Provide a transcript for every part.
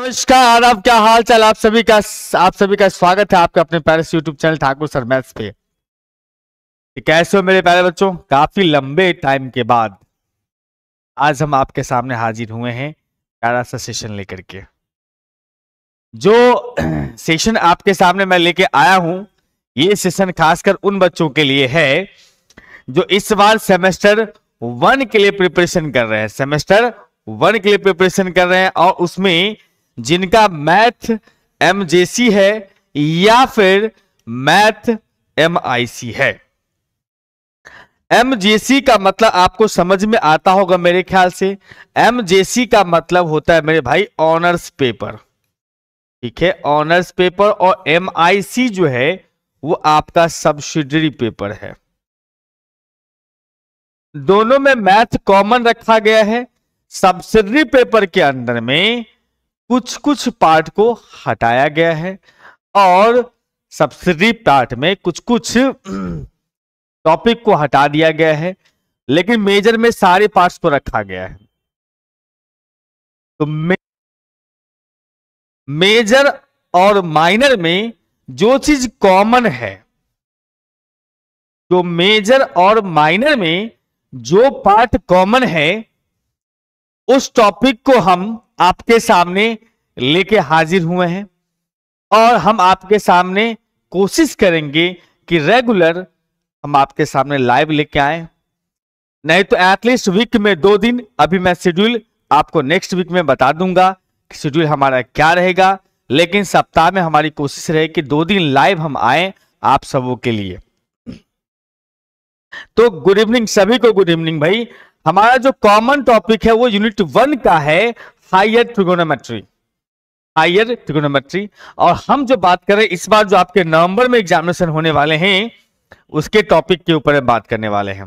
नमस्कार अब क्या हाल चाल आप सभी का आप सभी का स्वागत है आपके अपने पैरस YouTube channel Thakur sir maths पे तो कैसे हो मेरे प्यारे बच्चों काफी लंबे टाइम के बाद आज हम आपके सामने हाजिर हुए हैं प्यारा सा सेशन लेकर के जो सेशन आपके सामने मैं लेके आया हूं ये सेशन खासकर उन बच्चों के लिए है जो इस बार सेमेस्टर वन के लिए प्रिपरेशन कर रहे हैं सेमेस्टर वन के लिए प्रिपरेशन कर रहे हैं और उसमें जिनका मैथ एमजेसी है या फिर मैथ एम है एम का मतलब आपको समझ में आता होगा मेरे ख्याल से एम का मतलब होता है मेरे भाई ऑनर्स पेपर ठीक है ऑनर्स पेपर और एम जो है वो आपका सब्सिडरी पेपर है दोनों में मैथ कॉमन रखा गया है सब्सिडरी पेपर के अंदर में कुछ कुछ पार्ट को हटाया गया है और सब्सिडी पार्ट में कुछ कुछ टॉपिक को हटा दिया गया है लेकिन मेजर में सारे पार्ट्स को रखा गया है तो मे, मेजर और माइनर में जो चीज कॉमन है तो मेजर और माइनर में जो पार्ट कॉमन है उस टॉपिक को हम आपके सामने लेके हाजिर हुए हैं और हम आपके सामने कोशिश करेंगे कि रेगुलर हम आपके सामने लाइव लेके आए नहीं तो एटलीस्ट वीक में दो दिन अभी मैं शेड्यूल आपको नेक्स्ट वीक में बता दूंगा कि शेड्यूल हमारा क्या रहेगा लेकिन सप्ताह में हमारी कोशिश रहे कि दो दिन लाइव हम आए आप सबों के लिए तो गुड इवनिंग सभी को गुड इवनिंग भाई हमारा जो कॉमन टॉपिक है वो यूनिट वन का है हायर ट्रिगोनोमेट्री हायर ट्रिगोनोमेट्री और हम जो बात करें इस बार जो आपके नवंबर में एग्जामिनेशन होने वाले हैं उसके टॉपिक के ऊपर बात करने वाले हैं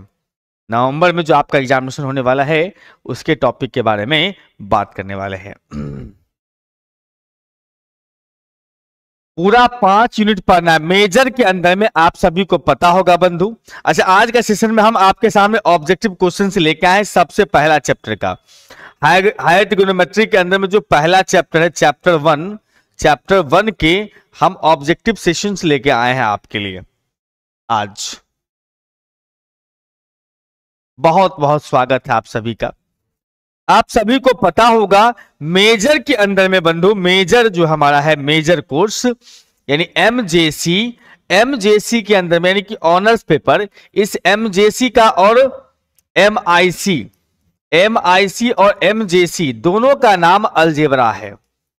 नवंबर में जो आपका एग्जामिनेशन होने वाला है उसके टॉपिक के बारे में बात करने वाले हैं पूरा पांच यूनिट पढ़ना है मेजर के अंदर में आप सभी को पता होगा बंधु अच्छा आज का सेशन में हम आपके सामने ऑब्जेक्टिव क्वेश्चन लेके आए सबसे पहला चैप्टर का हायर ट्रिग्नोमेट्री के अंदर में जो पहला चैप्टर है चैप्टर वन चैप्टर वन के हम ऑब्जेक्टिव सेशन लेके आए हैं आपके लिए आज बहुत बहुत स्वागत है आप सभी का आप सभी को पता होगा मेजर के अंदर में बंधु मेजर जो हमारा है मेजर कोर्स यानी M J C M J C के अंदर में यानी कि ऑनर्स पेपर इस एम जे सी का और एम आई सी एम आई सी और एम जे सी दोनों का नाम अलजेबरा है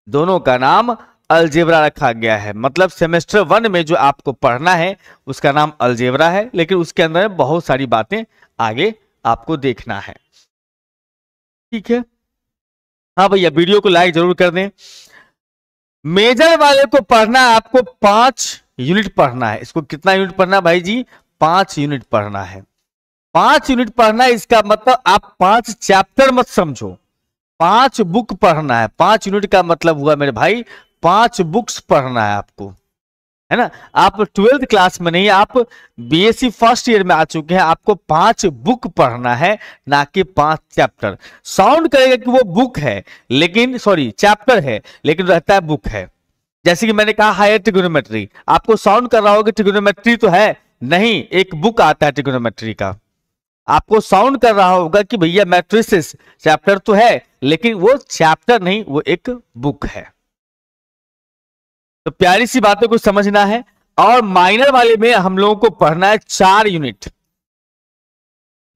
दोनों का नाम अलजेबरा रखा गया है मतलब सेमेस्टर वन में जो आपको पढ़ना है उसका नाम अलजेबरा है लेकिन उसके अंदर बहुत सारी बातें आगे आपको देखना है ठीक है हाँ भैया वीडियो को लाइक जरूर कर दें मेजर वाले को पढ़ना आपको पांच यूनिट पढ़ना है इसको कितना यूनिट पढ़ना है भाई जी पांच यूनिट पढ़ना है पांच यूनिट पढ़ना है इसका मतलब आप पांच चैप्टर मत समझो पांच बुक पढ़ना है पांच यूनिट का मतलब हुआ मेरे भाई पांच बुक्स पढ़ना है आपको है ना आप ट्वेल्थ क्लास में नहीं आप बीएससी फर्स्ट ईयर में आ चुके हैं आपको पांच बुक पढ़ना है ना कि पांच चैप्टर साउंड करेगा कि वो बुक है लेकिन सॉरी चैप्टर है लेकिन रहता है बुक है जैसे कि मैंने कहा हायर ट्रिग्नोमेट्री आपको साउंड कर रहा होगा ट्रिग्नोमेट्री तो है नहीं एक बुक आता है ट्रिग्नोमेट्री का आपको साउंड कर रहा होगा कि भैया मैट्रिसिस चैप्टर तो है लेकिन वो चैप्टर नहीं वो एक बुक है तो प्यारी सी बातों को समझना है और माइनर वाले में हम लोगों को पढ़ना है चार यूनिट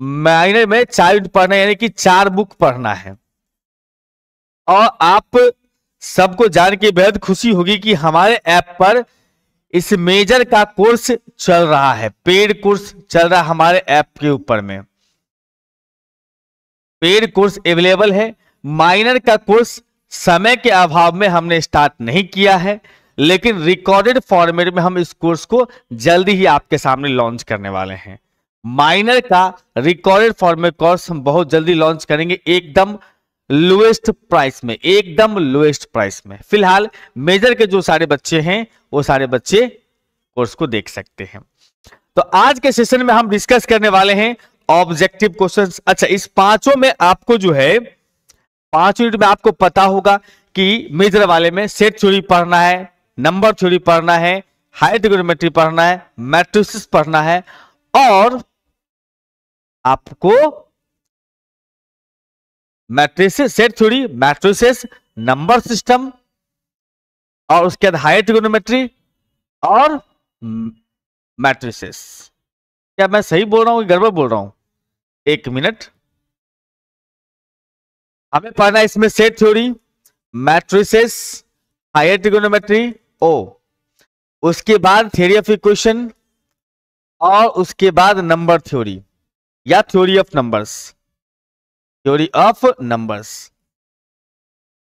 माइनर में चार यूनिट पढ़ना है यानी कि चार बुक पढ़ना है और आप सबको जान के बेहद खुशी होगी कि हमारे ऐप पर इस मेजर का कोर्स चल रहा है पेड कोर्स चल रहा है हमारे ऐप के ऊपर में पेड कोर्स अवेलेबल है माइनर का कोर्स समय के अभाव में हमने स्टार्ट नहीं किया है लेकिन रिकॉर्डेड फॉर्मेट में हम इस कोर्स को जल्दी ही आपके सामने लॉन्च करने वाले हैं माइनर का रिकॉर्डेड फॉर्मेट कोर्स हम बहुत जल्दी लॉन्च करेंगे एकदम लोएस्ट प्राइस में एकदम लोएस्ट प्राइस में फिलहाल मेजर के जो सारे बच्चे हैं वो सारे बच्चे कोर्स को देख सकते हैं तो आज के सेशन में हम डिस्कस करने वाले हैं ऑब्जेक्टिव क्वेश्चंस अच्छा इस पांचों में आपको जो है पांच यूनिट में आपको पता होगा कि मेजर वाले में सेट थ्योरी पढ़ना है नंबर थ्योरी पढ़ना है हाई डिग्रोमेट्री पढ़ना है मैट्रिक्स पढ़ना है और आपको matrix set theory matrix number system और उसके बाद हाई डिग्रोमेट्री और मैट्रिसेस क्या मैं सही बोल रहा हूं गड़बड़ बोल रहा हूं एक मिनट हमें पढ़ना है इसमें set theory matrices high trigonometry ओ उसके बाद थ्योरी ऑफ इक्वेशन और उसके बाद नंबर थ्योरी या theory of numbers theory of numbers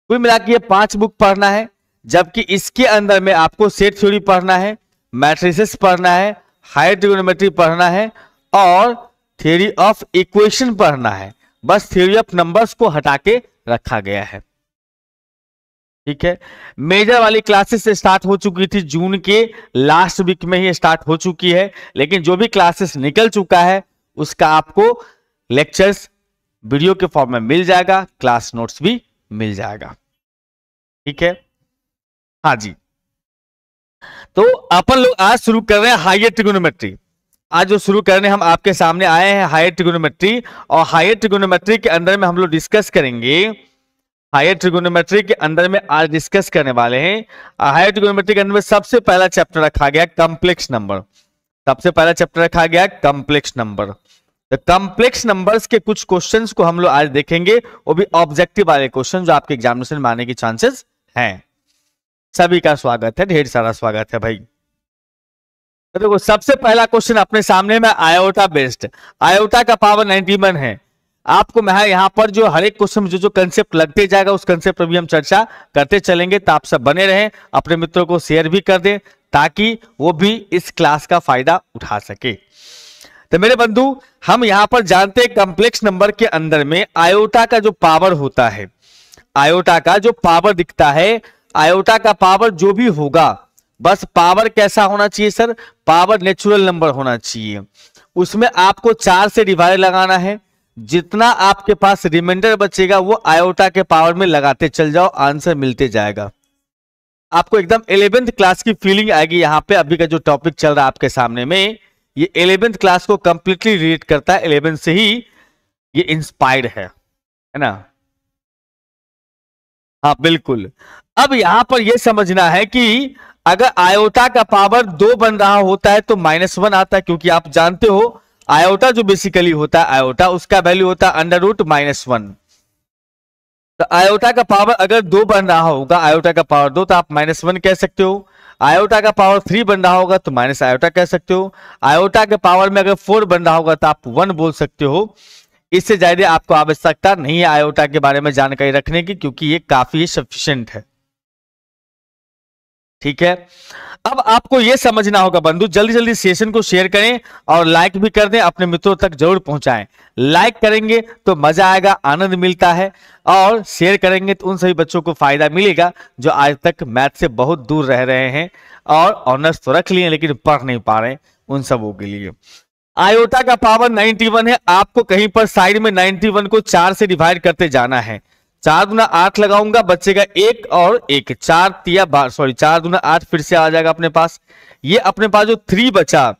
कुल मिला के पांच बुक पढ़ना है जबकि इसके अंदर में आपको सेट थ्योरी पढ़ना है मैट्रिसेस पढ़ना है हाई ट्रिग्नोमेट्री पढ़ना है और थ्योरी ऑफ इक्वेशन पढ़ना है बस थ्योरी ऑफ नंबर्स को हटा के रखा गया है ठीक है मेजर वाली क्लासेस स्टार्ट हो चुकी थी जून के लास्ट वीक में ही स्टार्ट हो चुकी है लेकिन जो भी क्लासेस निकल चुका है उसका आपको लेक्चर्स वीडियो के फॉर्म में मिल जाएगा क्लास नोट्स भी मिल जाएगा ठीक है हाँ जी तो अपन लोग आज शुरू कर रहे हैं हाइयर ट्रिग्नोमेट्री आज जो शुरू करने हम आपके सामने आए हैं हायर ट्रिगोनोमेट्री और हायर ट्रिगोनोमेट्री के अंदर में हम लोग डिस्कस करेंगे हायर ट्रिगोनोमेट्री के अंदर में आज डिस्कस करने वाले हैं हायर ट्रिगोनोमेट्री के अंदर में सबसे पहला चैप्टर रखा गया कॉम्प्लेक्स नंबर सबसे पहला चैप्टर रखा गया कॉम्प्लेक्स नंबर तो कॉम्प्लेक्स नंबर्स के कुछ क्वेश्चंस को हम लोग आज देखेंगे वो भी ऑब्जेक्टिव वाले क्वेश्चन जो आपके एग्जामिनेशन में आने के चांसेस हैं सभी का स्वागत है ढेर सारा स्वागत है भाई तो देखो तो सबसे पहला क्वेश्चन अपने सामने में आयोटा बेस्ड आयोटा का पावर वन है आपको मैं यहाँ पर जो हर एक क्वेश्चन में जो जो कंसेप्ट लगते जाएगा उस कंसेप्ट पर भी हम चर्चा करते चलेंगे तो आप सब बने रहें अपने मित्रों को शेयर भी कर दें ताकि वो भी इस क्लास का फायदा उठा सके तो मेरे बंधु हम यहाँ पर जानते हैं कम्प्लेक्स नंबर के अंदर में आयोटा का जो पावर होता है आयोटा का जो पावर दिखता है आयोटा का पावर जो भी होगा बस पावर कैसा होना चाहिए सर पावर नेचुरल नंबर होना चाहिए उसमें आपको चार से डिवाइड लगाना है जितना आपके पास रिमाइंडर बचेगा वो आयोटा के पावर में लगाते चल जाओ आंसर मिलते जाएगा आपको एकदम इलेवेंथ क्लास की फीलिंग आएगी यहाँ पे अभी का जो टॉपिक चल रहा है आपके सामने में ये इलेवेंथ क्लास को कंप्लीटली रिलेट करता है इलेवेंथ से ही ये इंस्पायर्ड है है ना हाँ बिल्कुल अब यहां पर यह समझना है कि अगर आयोटा का पावर दो बन रहा होता है तो माइनस वन आता है क्योंकि आप जानते हो आयोटा जो बेसिकली होता है आयोटा उसका वैल्यू होता है अंडर रूट माइनस वन तो आयोटा का पावर अगर दो बन रहा होगा आयोटा का पावर दो तो आप माइनस वन कह सकते हो आयोटा का पावर थ्री बन रहा होगा तो माइनस आयोटा कह सकते हो आयोटा के पावर में अगर फोर बन रहा होगा तो आप वन बोल सकते हो इससे ज्यादा आपको आवश्यकता नहीं है आयोटा के बारे में जानकारी रखने की क्योंकि ये काफी सफिशियंट है ठीक है अब आपको यह समझना होगा बंधु जल्दी जल्दी सेशन को शेयर करें और लाइक भी कर दें अपने मित्रों तक जरूर पहुंचाएं लाइक करेंगे तो मजा आएगा आनंद मिलता है और शेयर करेंगे तो उन सभी बच्चों को फायदा मिलेगा जो आज तक मैथ से बहुत दूर रह रहे हैं और ऑनर्स तो रख लिए लेकिन पढ़ नहीं पा रहे उन सबों के लिए आयोटा का पावर नाइनटी है आपको कहीं पर साइड में नाइनटी को चार से डिवाइड करते जाना है चार गुना आठ लगाऊंगा बचेगा एक और एक चार तिया बार सॉरी चार गुना आठ फिर से आ जाएगा अपने पास ये अपने पास जो थ्री बचा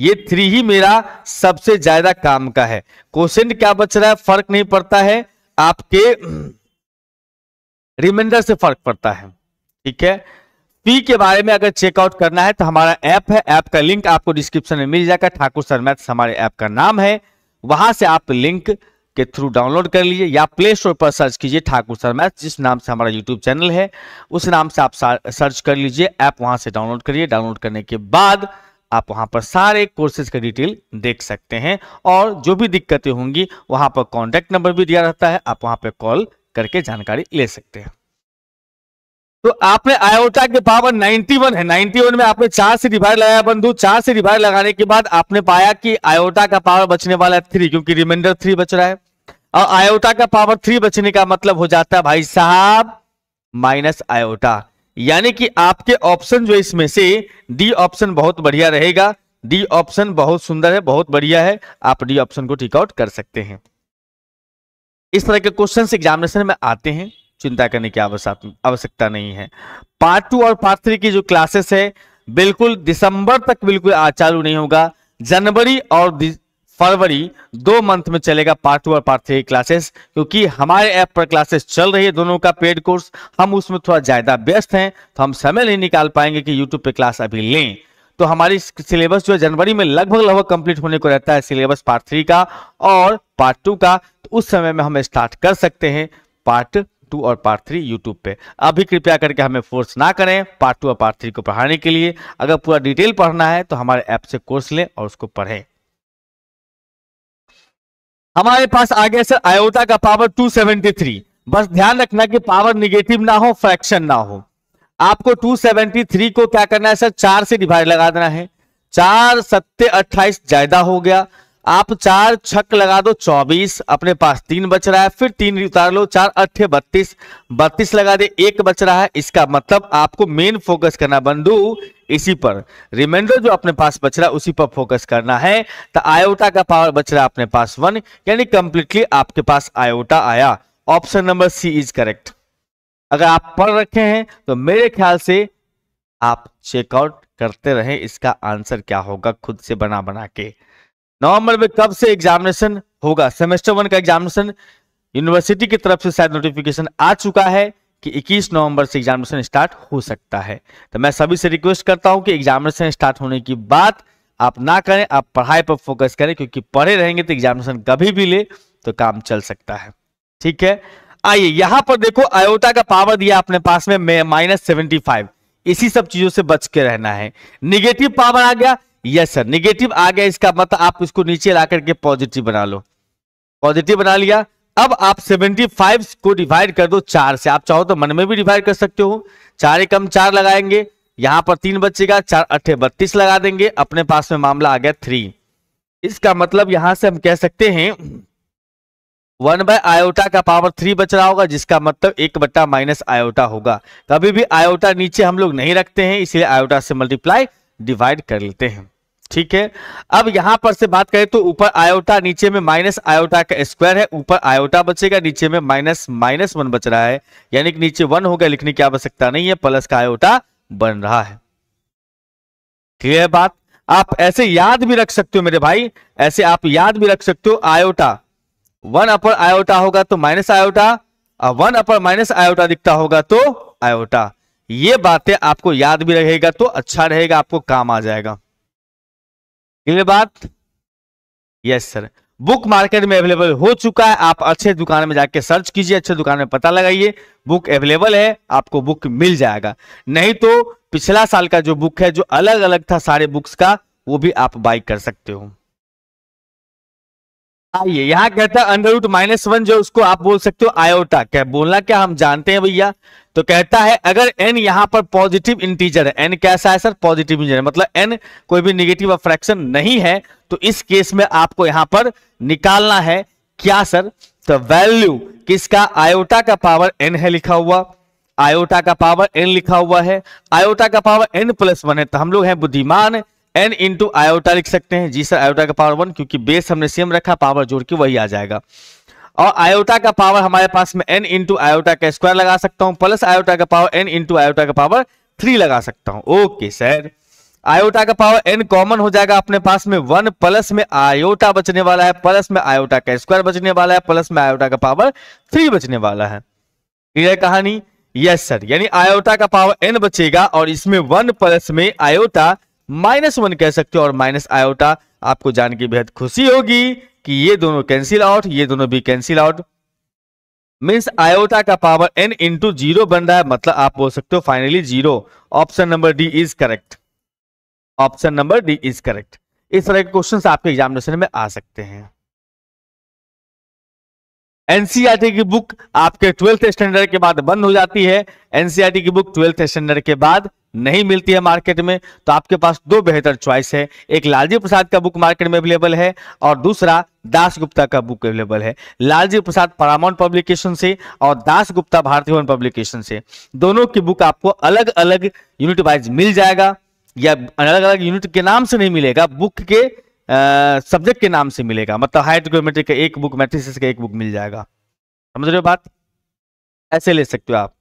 ये थ्री ही मेरा सबसे ज्यादा काम का है क्वेश्चन क्या बच रहा है फर्क नहीं पड़ता है आपके रिमाइंडर से फर्क पड़ता है ठीक है पी के बारे में अगर चेकआउट करना है तो हमारा ऐप है ऐप का लिंक आपको डिस्क्रिप्शन में मिल जाएगा ठाकुर सर मैथ्स हमारे ऐप का नाम है वहां से आप लिंक के थ्रू डाउनलोड कर लीजिए या प्ले स्टोर पर सर्च कीजिए ठाकुर सर मैथ जिस नाम से हमारा यूट्यूब चैनल है उस नाम से आप सर्च कर लीजिए ऐप वहां से डाउनलोड करिए डाउनलोड करने के बाद आप वहां पर सारे कोर्सेज का डिटेल देख सकते हैं और जो भी दिक्कतें होंगी वहां पर कॉन्टैक्ट नंबर भी दिया रहता है आप वहां पर कॉल करके जानकारी ले सकते हैं तो आपने आयोटा के पावर 91 है 91 में आपने चार से डिवाइड लगाया बंधु चार से डिवाइड लगाने के बाद आपने पाया कि आयोटा का पावर बचने वाला है थ्री क्योंकि रिमाइंडर थ्री बच रहा है और आयोटा का पावर थ्री बचने का मतलब हो जाता है भाई साहब माइनस आयोटा यानी कि आपके ऑप्शन जो इसमें से डी ऑप्शन बहुत बढ़िया रहेगा डी ऑप्शन बहुत सुंदर है बहुत बढ़िया है आप डी ऑप्शन को टिकआउट कर सकते हैं इस तरह के क्वेश्चन एग्जामिनेशन में आते हैं चिंता करने की आवश्यकता नहीं है पार्ट टू और पार्ट थ्री की जो क्लासेस है बिल्कुल दिसंबर तक बिल्कुल चालू नहीं होगा जनवरी और फरवरी दो मंथ में चलेगा पार्ट टू और पार्ट थ्री क्लासेस क्योंकि हमारे ऐप पर क्लासेस चल रही है दोनों का पेड कोर्स हम उसमें थोड़ा ज्यादा व्यस्त हैं तो हम समय नहीं निकाल पाएंगे कि यूट्यूब पे क्लास अभी लें तो हमारी सिलेबस जो है जनवरी में लगभग लगभग कंप्लीट होने को रहता है सिलेबस पार्ट थ्री का और पार्ट टू का तो उस समय में हम स्टार्ट कर सकते हैं पार्ट टू और पार्ट थ्री यूट्यूब पे अभी कृपया करके हमें फोर्स ना करें पार्ट टू और पार्ट थ्री को पढ़ाने के लिए अगर पूरा डिटेल पढ़ना है तो हमारे ऐप से कोर्स लें और उसको पढ़ें हमारे पास आगे सर आयोटा का पावर 273 बस ध्यान रखना कि पावर निगेटिव ना हो फ्रैक्शन ना हो आपको 273 को क्या करना है सर चार से डिवाइड लगा देना है चार सत्ते अट्ठाईस ज्यादा हो गया आप चार छक लगा दो चौबीस अपने पास तीन बच रहा है फिर तीन उतार लो चार अट्ठे बत्तीस बत्तीस लगा दे एक बच रहा है इसका मतलब आपको मेन फोकस करना बंधु इसी पर रिमाइंडर जो अपने पास बच रहा है उसी पर फोकस करना है तो आयोटा का पावर बच रहा है अपने पास वन यानी कंप्लीटली आपके पास आयोटा आया option number C is correct अगर आप पढ़ रखे हैं तो मेरे ख्याल से आप चेकआउट करते रहे इसका आंसर क्या होगा खुद से बना बना के नवंबर में कब से एग्जामिनेशन होगा सेमेस्टर वन का एग्जामिनेशन यूनिवर्सिटी की तरफ से शायद नोटिफिकेशन आ चुका है कि 21 नवंबर से एग्जामिनेशन स्टार्ट हो सकता है तो मैं सभी से रिक्वेस्ट करता हूं कि एग्जामिनेशन स्टार्ट होने की बात आप ना करें आप पढ़ाई पर फोकस करें क्योंकि पढ़े रहेंगे तो एग्जामिनेशन कभी भी ले तो काम चल सकता है ठीक है आइए यहां पर देखो आयोटा का पावर दिया अपने पास में माइनस सेवेंटी फाइव इसी सब चीजों से बच के रहना है निगेटिव पावर आ गया यस सर निगेटिव आ गया इसका मतलब आप इसको नीचे ला करके पॉजिटिव बना लो पॉजिटिव बना लिया अब आप 75 को डिवाइड कर दो चार से आप चाहो तो मन में भी डिवाइड कर सकते हो चार कम चार लगाएंगे यहां पर तीन बचेगा चार अट्ठे बत्तीस लगा देंगे अपने पास में मामला आ गया थ्री इसका मतलब यहां से हम कह सकते हैं वन बाय आयोटा का पावर थ्री बच रहा होगा जिसका मतलब एक बट्टा माइनस आयोटा होगा कभी भी आयोटा नीचे हम लोग नहीं रखते हैं इसलिए आयोटा से मल्टीप्लाई डिवाइड कर लेते हैं ठीक है अब यहां पर से बात करें तो ऊपर आयोटा नीचे में माइनस आयोटा का स्क्वायर है ऊपर आयोटा बचेगा नीचे में माइनस माइनस वन बच रहा है यानी कि नीचे वन होगा लिखने की आवश्यकता नहीं है प्लस का आयोटा बन रहा है क्लियर बात आप ऐसे याद भी रख सकते हो मेरे भाई ऐसे आप याद भी रख सकते हो आयोटा वन अपर आयोटा होगा तो माइनस आयोटा और वन अपर माइनस आयोटा दिखता होगा तो आयोटा ये बातें आपको याद भी रहेगा तो अच्छा रहेगा आपको काम आ जाएगा क्लियर बात यस सर बुक मार्केट में अवेलेबल हो चुका है आप अच्छे दुकान में जाके सर्च कीजिए अच्छे दुकान में पता लगाइए बुक अवेलेबल है आपको बुक मिल जाएगा नहीं तो पिछला साल का जो बुक है जो अलग अलग था सारे बुक्स का वो भी आप बाई कर सकते हो आइए यहाँ कहता है अंडर रूट माइनस वन जो उसको आप बोल सकते हो आयोटा क्या बोलना क्या हम जानते हैं भैया तो कहता है अगर एन यहाँ पर पॉजिटिव इंटीजर है एन कैसा है सर पॉजिटिव इंटीजर है मतलब एन कोई भी निगेटिव और फ्रैक्शन नहीं है तो इस केस में आपको यहाँ पर निकालना है क्या सर तो वैल्यू किसका आयोटा का पावर एन है लिखा हुआ आयोटा का पावर एन लिखा हुआ है आयोटा का पावर एन प्लस वन है तो हम लोग हैं बुद्धिमान है। एन इंटू आयोटा लिख सकते हैं जी सर आयोटा का पावर वन क्योंकि बेस हमने सेम रखा पावर जोड़ के वही आ जाएगा और आयोटा का पावर हमारे पास में एन इंटू आयोटा का स्क्वायर लगा सकता हूं प्लस आयोटा का पावर एन इंटू आयोटा का पावर थ्री लगा सकता हूँ ओके सर आयोटा का पावर एन कॉमन हो जाएगा अपने पास में वन प्लस में आयोटा बचने वाला है प्लस में आयोटा का स्क्वायर बचने वाला है प्लस में आयोटा का पावर थ्री बचने वाला है क्लियर कहानी यस सर यानी आयोटा का पावर एन बचेगा और इसमें वन प्लस में आयोटा माइनस वन कह सकते हो और माइनस आयोटा आपको जान के बेहद खुशी होगी कि ये दोनों कैंसिल आउट ये दोनों भी कैंसिल आउट मीन्स आयोटा का पावर एन इंटू जीरो बन रहा है मतलब आप बोल सकते हो finally zero option number D is correct option number D is correct इस तरह के क्वेश्चन आपके एग्जामिनेशन में आ सकते हैं एनसीईआरटी e की बुक आपके ट्वेल्थ स्टैंडर्ड के बाद बंद हो जाती है एनसीईआरटी e की बुक ट्वेल्थ स्टैंडर्ड के बाद नहीं मिलती है मार्केट में तो आपके पास दो बेहतर चॉइस है एक लालजी प्रसाद का बुक मार्केट में अवेलेबल है और दूसरा दास गुप्ता का बुक अवेलेबल है लालजी प्रसाद परामाउंट पब्लिकेशन से और दास गुप्ता भारतीय भवन पब्लिकेशन से दोनों की बुक आपको अलग अलग यूनिट वाइज मिल जाएगा या अलग अलग यूनिट के नाम से नहीं मिलेगा बुक के सब्जेक्ट के नाम से मिलेगा मतलब हाइट ट्रिग्नोमेट्री का एक बुक मैथ्रिसिस का एक बुक मिल जाएगा समझ रहे हो बात ऐसे ले सकते हो आप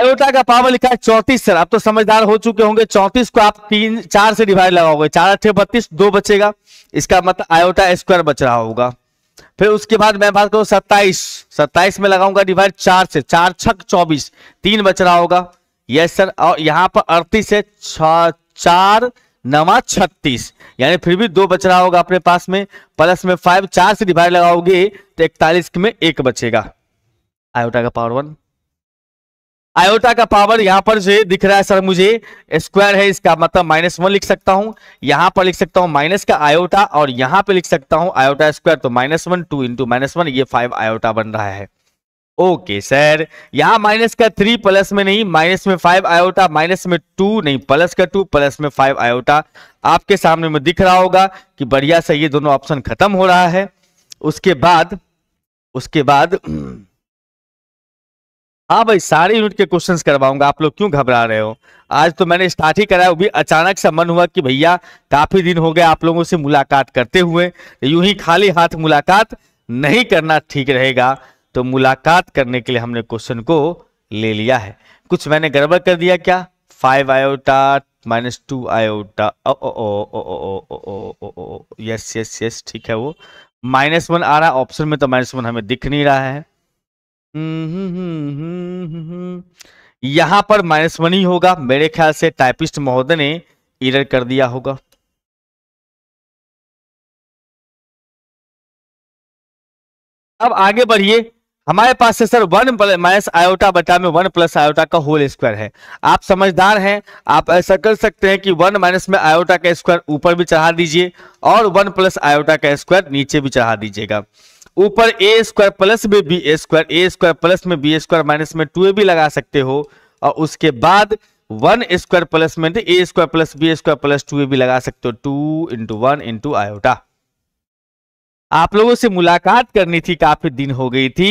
आयोटा का पावर लिखा है चौंतीस सर आप तो समझदार हो चुके होंगे चौंतीस को आप तीन चार से डिवाइड लगाओगे चार अठे बत्तीस दो बचेगा इसका मतलब आयोटा स्क्वायर बच रहा होगा फिर उसके बाद मैं बात करूं सत्ताईस सत्ताईस में लगाऊंगा डिवाइड चार से चार छक चौबीस तीन बच रहा होगा यस सर और यहाँ पर अड़तीस है छ चार नवा छत्तीस यानी फिर भी दो बच रहा होगा अपने पास में प्लस में फाइव चार से डिवाइड लगाओगे तो इकतालीस में एक बचेगा आयोटा का पावर वन आयोटा का पावर यहां पर जो दिख रहा है सर मुझे स्क्वायर है इसका मतलब माइनस वन लिख सकता हूं यहां पर लिख सकता हूं माइनस का आयोटा और यहां पे लिख सकता हूं आयोटा स्क्वायर तो minus one two into minus one ये फाइव आयोटा बन रहा है ओके सर यहां माइनस का थ्री प्लस में नहीं माइनस में फाइव आयोटा माइनस में टू नहीं प्लस का टू प्लस में फाइव आयोटा आपके सामने में दिख रहा होगा कि बढ़िया से ये दोनों ऑप्शन खत्म हो रहा है उसके बाद उसके बाद हाँ भाई सारे यूनिट के क्वेश्चन करवाऊंगा आप लोग क्यों घबरा रहे हो आज तो मैंने स्टार्ट ही कराया वो भी अचानक से मन हुआ कि भैया काफी दिन हो गए आप लोगों से मुलाकात करते हुए यूं ही खाली हाथ मुलाकात नहीं करना ठीक रहेगा तो मुलाकात करने के लिए हमने क्वेश्चन को ले लिया है कुछ मैंने गड़बड़ कर दिया क्या five iota minus two iota yes yes yes ठीक है वो माइनस वन आ रहा है ऑप्शन में तो माइनस वन हमें दिख नहीं रहा है यहां पर माइनस वन ही होगा मेरे ख्याल से टाइपिस्ट महोदय ने इरर कर दिया होगा अब आगे बढ़िए हमारे पास है सर वन माइनस आयोटा बटा में वन प्लस आयोटा का होल स्क्वायर है आप समझदार हैं आप ऐसा कर सकते हैं कि वन माइनस में आयोटा का स्क्वायर ऊपर भी चढ़ा दीजिए और वन प्लस आयोटा का स्क्वायर नीचे भी चढ़ा दीजिएगा ऊपर ए स्क्वायर प्लस में b a square a square plus में बी स्क्वायर माइनस में टू ए भी लगा सकते हो और उसके बाद वन स्क्वायर प्लस में तो a square plus b square plus two a भी लगा सकते हो two into one into iota आप लोगों से मुलाकात करनी थी काफी दिन हो गई थी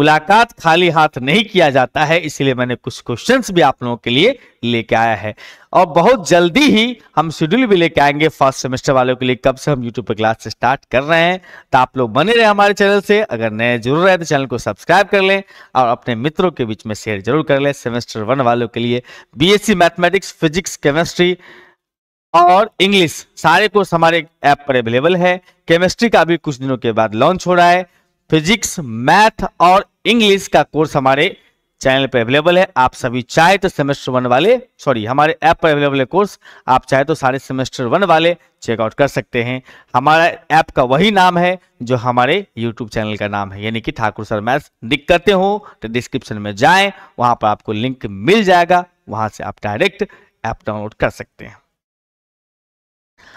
मुलाकात खाली हाथ नहीं किया जाता है इसलिए मैंने कुछ क्वेश्चंस भी आप लोगों के लिए लेके आया है और बहुत जल्दी ही हम शेड्यूल भी लेके आएंगे फर्स्ट सेमेस्टर वालों के लिए कब से हम यूट्यूब पर क्लास स्टार्ट कर रहे हैं तो आप लोग बने रहे हमारे चैनल से अगर नए जरूर रहे तो चैनल को सब्सक्राइब कर लें और अपने मित्रों के बीच में शेयर जरूर कर लें सेमेस्टर वन वालों के लिए बी मैथमेटिक्स फिजिक्स केमेस्ट्री और इंग्लिश सारे कोर्स हमारे ऐप पर अवेलेबल है केमिस्ट्री का भी कुछ दिनों के बाद लॉन्च हो रहा है फिजिक्स मैथ और इंग्लिश का कोर्स हमारे चैनल पर अवेलेबल है आप सभी चाहे तो सेमेस्टर वन वाले सॉरी हमारे ऐप पर अवेलेबल है कोर्स आप चाहे तो सारे सेमेस्टर वन वाले चेकआउट कर सकते हैं हमारा ऐप का वही नाम है जो हमारे यूट्यूब चैनल का नाम है यानी कि ठाकुर सर मैथ दिक्कतें हो तो डिस्क्रिप्शन में जाएं वहां पर आपको लिंक मिल जाएगा वहां से आप डायरेक्ट ऐप डाउनलोड कर सकते हैं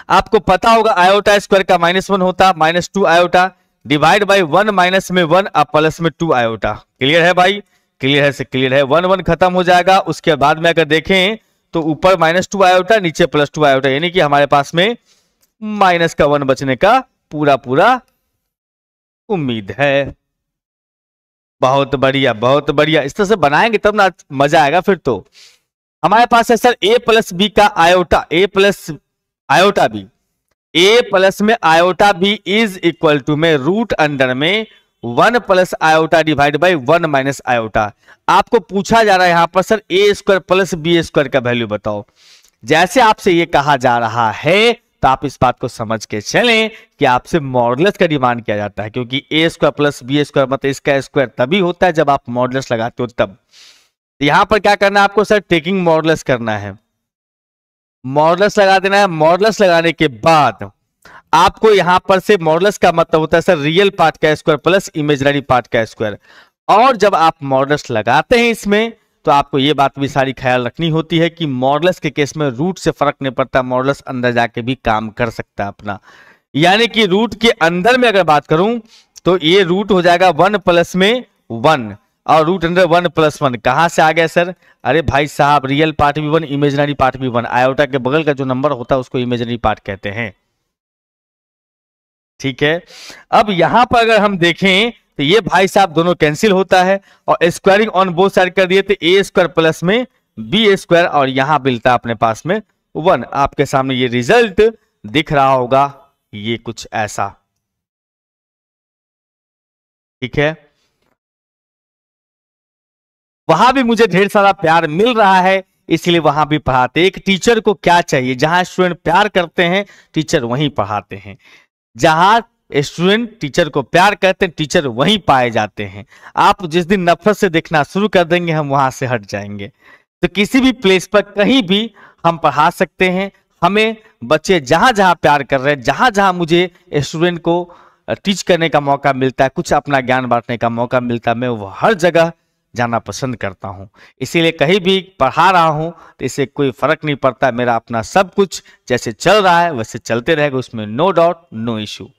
आपको पता होगा आयोटा स्क्वायर का माइनस वन होता है minus two iota divide by one minus में वन और प्लस में टू आयोटा क्लियर है भाई क्लियर है से क्लियर है वन वन खत्म हो जाएगा उसके बाद में अगर देखें तो ऊपर माइनस टू आयोटा नीचे प्लस टू आयोटा यानी कि हमारे पास में माइनस का वन बचने का पूरा पूरा उम्मीद है बहुत बढ़िया बहुत बढ़िया इस तरह से बनाएंगे तब ना मजा आएगा फिर तो हमारे पास है सर ए प्लस बी का iota a plus iota b a plus में iota b is equal to में रूट अंडर में one plus iota divide by one minus iota आपको पूछा जा रहा है यहां पर sir a square plus b square का वैल्यू बताओ जैसे आपसे ये कहा जा रहा है तो आप इस बात को समझ के चलें कि आपसे मॉडलस का डिमांड किया जाता है क्योंकि a square plus b square मतलब इसका स्क्वायर तभी होता है जब आप मॉडलस लगाते हो तब तो यहां पर क्या करना है आपको सर टेकिंग मॉडलस करना है मॉडलस लगा देना है मॉडलस लगाने के बाद आपको यहां पर से मॉडलस का मतलब होता है सर रियल पार्ट का स्क्वायर प्लस इमेजनरी पार्ट का स्क्वायर और जब आप मॉडलस लगाते हैं इसमें तो आपको ये बात भी सारी ख्याल रखनी होती है कि मॉडलस के केस में रूट से फर्क नहीं पड़ता मॉडलस अंदर जाके भी काम कर सकता है अपना यानी कि रूट के अंदर में अगर बात करूं तो ये रूट हो जाएगा वन प्लस में वन और root under one plus one कहाँ से आ गया सर अरे भाई साहब रियल पार्ट भी वन इमेजनरी पार्ट भी वन आयोटा के बगल का जो नंबर होता है उसको इमेजनरी पार्ट कहते हैं ठीक है अब यहां पर अगर हम देखें तो ये भाई साहब दोनों कैंसिल होता है और स्क्वायरिंग ऑन बोथ साइड कर दिए तो ए स्क्वायर प्लस में बी स्क्वायर और यहां मिलता अपने पास में वन आपके सामने ये रिजल्ट दिख रहा होगा ये कुछ ऐसा ठीक है वहां भी मुझे ढेर सारा प्यार मिल रहा है इसलिए वहां भी पढ़ाते एक टीचर को क्या चाहिए जहां स्टूडेंट प्यार करते हैं टीचर वहीं पढ़ाते हैं जहां स्टूडेंट टीचर को प्यार करते हैं टीचर वहीं पाए जाते हैं आप जिस दिन नफरत से देखना शुरू कर देंगे हम वहां से हट जाएंगे तो किसी भी प्लेस पर कहीं भी हम पढ़ा सकते हैं हमें बच्चे जहां जहां प्यार कर रहे हैं जहां जहां मुझे स्टूडेंट को टीच करने का मौका मिलता है कुछ अपना ज्ञान बांटने का मौका मिलता है मैं वो हर जगह जाना पसंद करता हूँ इसीलिए कहीं भी पढ़ा रहा हूँ तो इससे कोई फर्क नहीं पड़ता मेरा अपना सब कुछ जैसे चल रहा है वैसे चलते रहेगा उसमें नो डाउट नो इशू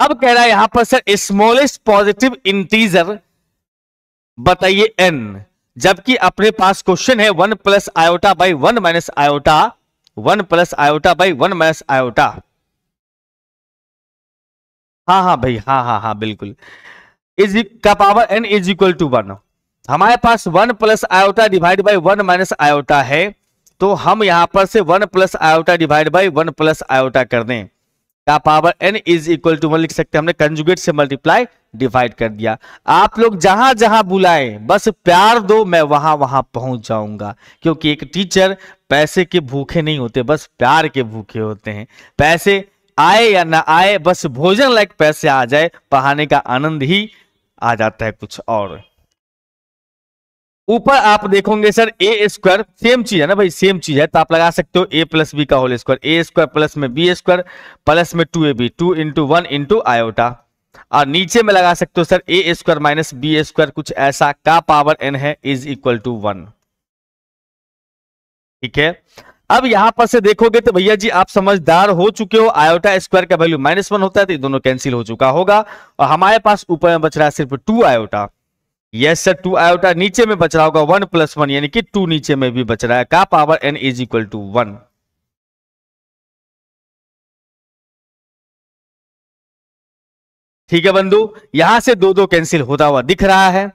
अब कह रहा है यहां पर सर स्मॉलेस्ट पॉजिटिव इंटीजर बताइए एन जबकि अपने पास क्वेश्चन है one plus iota by one minus iota one plus iota by one minus iota हाँ हाँ भाई हाँ हाँ हाँ बिल्कुल इज e- का power n is equal to one हमारे पास one plus iota divide by one minus iota है तो हम यहां पर से one plus iota divide by one plus iota कर दें का power n is equal to one लिख सकते हैं हमने कंजुगेट से मल्टीप्लाई डिवाइड कर दिया आप लोग जहां जहां बुलाए बस प्यार दो मैं वहां वहां पहुंच जाऊंगा क्योंकि एक टीचर पैसे के भूखे नहीं होते बस प्यार के भूखे होते हैं पैसे आए या ना आए बस भोजन लाइक पैसे आ जाए पढ़ाने का आनंद ही आ जाता है कुछ और ऊपर आप देखोगे सर ए स्क्वायर सेम चीज है ना भाई सेम चीज है तो आप लगा सकते हो ए प्लस बी का whole square a square plus में बी स्क्वायर प्लस में two a b two into one into iota और नीचे में लगा सकते हो sir a square minus b square कुछ ऐसा का पावर एन है इज इक्वल टू वन ठीक है अब यहां पर से देखोगे तो भैया जी आप समझदार हो चुके हो आयोटा स्क्वायर का वैल्यू माइनस वन होता है तो ये दोनों कैंसिल हो चुका होगा और हमारे पास ऊपर में बच रहा है सिर्फ two iota yes sir two iota नीचे में बच रहा होगा वन प्लस वन यानी कि टू नीचे में भी बच रहा है का power n is equal to one ठीक है बंधु यहां से दो दो कैंसिल होता हुआ दिख रहा है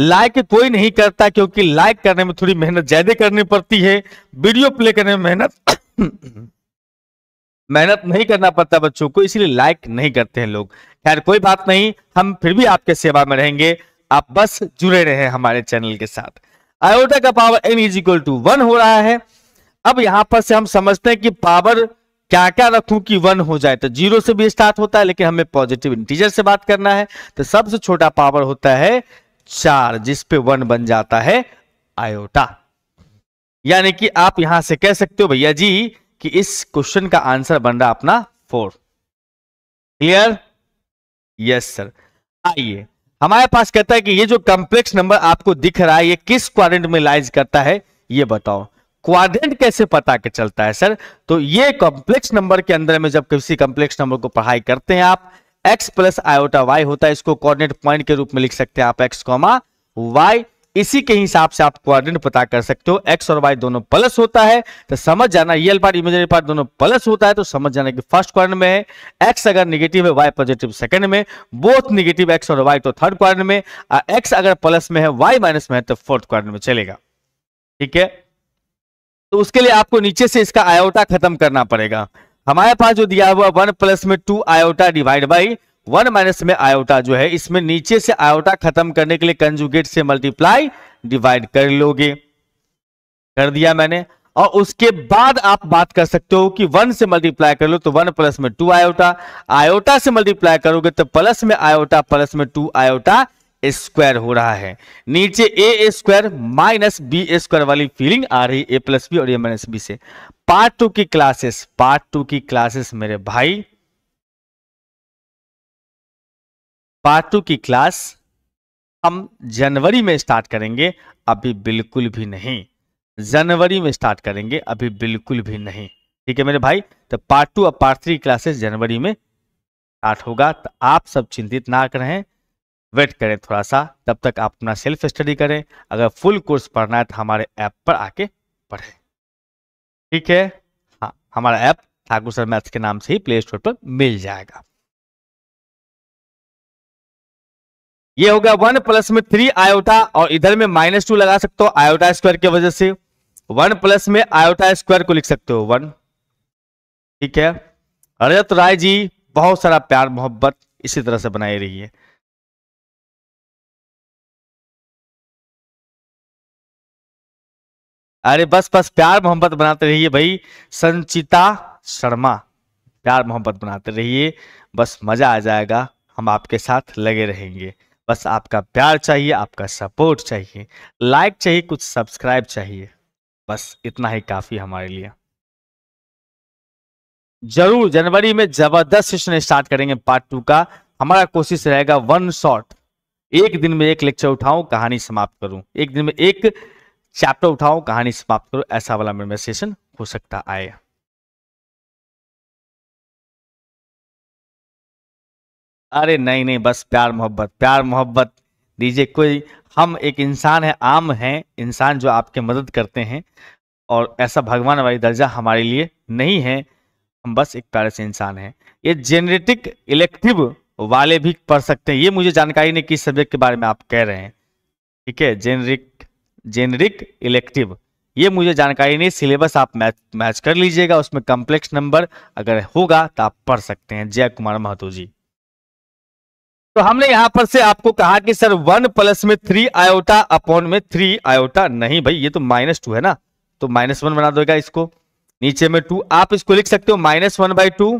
लाइक कोई नहीं करता क्योंकि लाइक करने में थोड़ी मेहनत ज्यादा करनी पड़ती है वीडियो प्ले करने में मेहनत मेहनत नहीं करना पड़ता बच्चों को इसलिए लाइक नहीं करते हैं लोग खैर कोई बात नहीं हम फिर भी आपके सेवा में रहेंगे आप बस जुड़े रहे हमारे चैनल के साथ आयोटा का power n is equal to one हो रहा है अब यहां पर से हम समझते हैं कि पावर क्या क्या रखूं कि वन हो जाए तो जीरो से भी स्टार्ट होता है लेकिन हमें पॉजिटिव इंटीजर से बात करना है तो सबसे छोटा पावर होता है चार जिस पे वन बन जाता है आयोटा यानी कि आप यहां से कह सकते हो भैया जी कि इस क्वेश्चन का आंसर बन रहा अपना फोर क्लियर यस सर आइए हमारे पास कहता है कि ये जो कॉम्प्लेक्स नंबर आपको दिख रहा है ये किस क्वाड्रेंट में लाइज करता है ये बताओ क्वाड्रेंट कैसे पता के चलता है सर तो ये कॉम्प्लेक्स नंबर के अंदर में जब किसी कॉम्प्लेक्स नंबर को पढ़ाई करते हैं आप एक्स प्लस आयोटा वाई होता है इसको कोऑर्डिनेट पॉइंट के रूप में लिख सकते हैं आप एक्स कॉमा वाई इसी के हिसाब से आप कोऑर्डिनेट पता कर सकते हो एक्स और वाई दोनों प्लस होता है तो समझ जाना रियल पार्ट इमेजरी पार्ट दोनों प्लस होता है तो समझ जाना कि फर्स्ट क्वार्टर में है एक्स अगर निगेटिव है वाई पॉजिटिव सेकंड में बोथ निगेटिव एक्स और वाई तो थर्ड क्वार्टर में और एक्स अगर प्लस में है वाई माइनस में है तो फोर्थ क्वार्टर में चलेगा ठीक है तो उसके लिए आपको नीचे से इसका आयोटा खत्म करना पड़ेगा हमारे पास जो दिया हुआ वन प्लस में two iota divide by one minus में आयोटा जो है इसमें नीचे से आयोटा खत्म करने के लिए कंजुगेट से मल्टीप्लाई डिवाइड कर लोगे कर दिया मैंने और उसके बाद आप बात कर सकते हो कि वन से मल्टीप्लाई कर लो तो वन प्लस में टू आयोटा आयोटा से मल्टीप्लाई करोगे तो प्लस में आयोटा प्लस में टू आयोटा स्क्वायर हो रहा है नीचे a square minus b square वाली फीलिंग आ रही है ए प्लस बी और ए माइनस बी से पार्ट टू की क्लासेस पार्ट टू की क्लासेस मेरे भाई पार्ट टू की क्लास हम जनवरी में स्टार्ट करेंगे अभी बिल्कुल भी नहीं जनवरी में स्टार्ट करेंगे अभी बिल्कुल भी नहीं ठीक है मेरे भाई तो पार्ट टू और पार्ट थ्री क्लासेस जनवरी में स्टार्ट होगा तो आप सब चिंतित ना करें वेट करें थोड़ा सा तब तक आप अपना सेल्फ स्टडी करें अगर फुल कोर्स पढ़ना है तो हमारे ऐप पर आके पढ़ें ठीक है हाँ हमारा ऐप ठाकुर सर मैथ्स के नाम से ही प्ले स्टोर पर मिल जाएगा ये हो गया वन प्लस में थ्री आयोटा और इधर में माइनस टू लगा सकते हो आयोटा स्क्वायर की वजह से वन प्लस में आयोटा स्क्वायर को लिख सकते हो वन ठीक है रजत राय जी बहुत सारा प्यार मोहब्बत इसी तरह से बनाई रही है अरे बस बस प्यार मोहब्बत बनाते रहिए भाई संचिता शर्मा प्यार मोहब्बत बनाते रहिए बस मजा आ जाएगा हम आपके साथ लगे रहेंगे बस आपका प्यार चाहिए आपका सपोर्ट चाहिए लाइक चाहिए कुछ सब्सक्राइब चाहिए बस इतना ही काफी हमारे लिए जरूर जनवरी में जबरदस्त सेशन स्टार्ट करेंगे पार्ट टू का हमारा कोशिश रहेगा वन शॉट एक दिन में एक लेक्चर उठाऊं कहानी समाप्त करूं एक दिन में एक चैप्टर उठाओ कहानी समाप्त करो ऐसा वाला मेडिटेशन हो सकता आए अरे नहीं नहीं बस प्यार मोहब्बत प्यार मोहब्बत दीजिए कोई हम एक इंसान है आम है इंसान जो आपके मदद करते हैं और ऐसा भगवान वाली दर्जा हमारे लिए नहीं है हम बस एक प्यारे से इंसान हैं ये जेनेटिक इलेक्टिव वाले भी पढ़ सकते हैं ये मुझे जानकारी नहीं किस सब्जेक्ट के बारे में आप कह रहे हैं ठीक है जेनेरिक जेनरिक इलेक्टिव ये मुझे जानकारी नहीं सिलेबस आप मैच मैच कर लीजिएगा उसमें कॉम्प्लेक्स नंबर अगर होगा तो आप पढ़ सकते हैं जय कुमार महतो जी तो हमने यहां पर से आपको कहा कि सर वन प्लस में थ्री आयोटा अपॉन में थ्री आयोटा नहीं भाई ये तो माइनस टू है ना तो माइनस वन बना देगा इसको नीचे में टू आप इसको लिख सकते हो माइनस वन बाई टू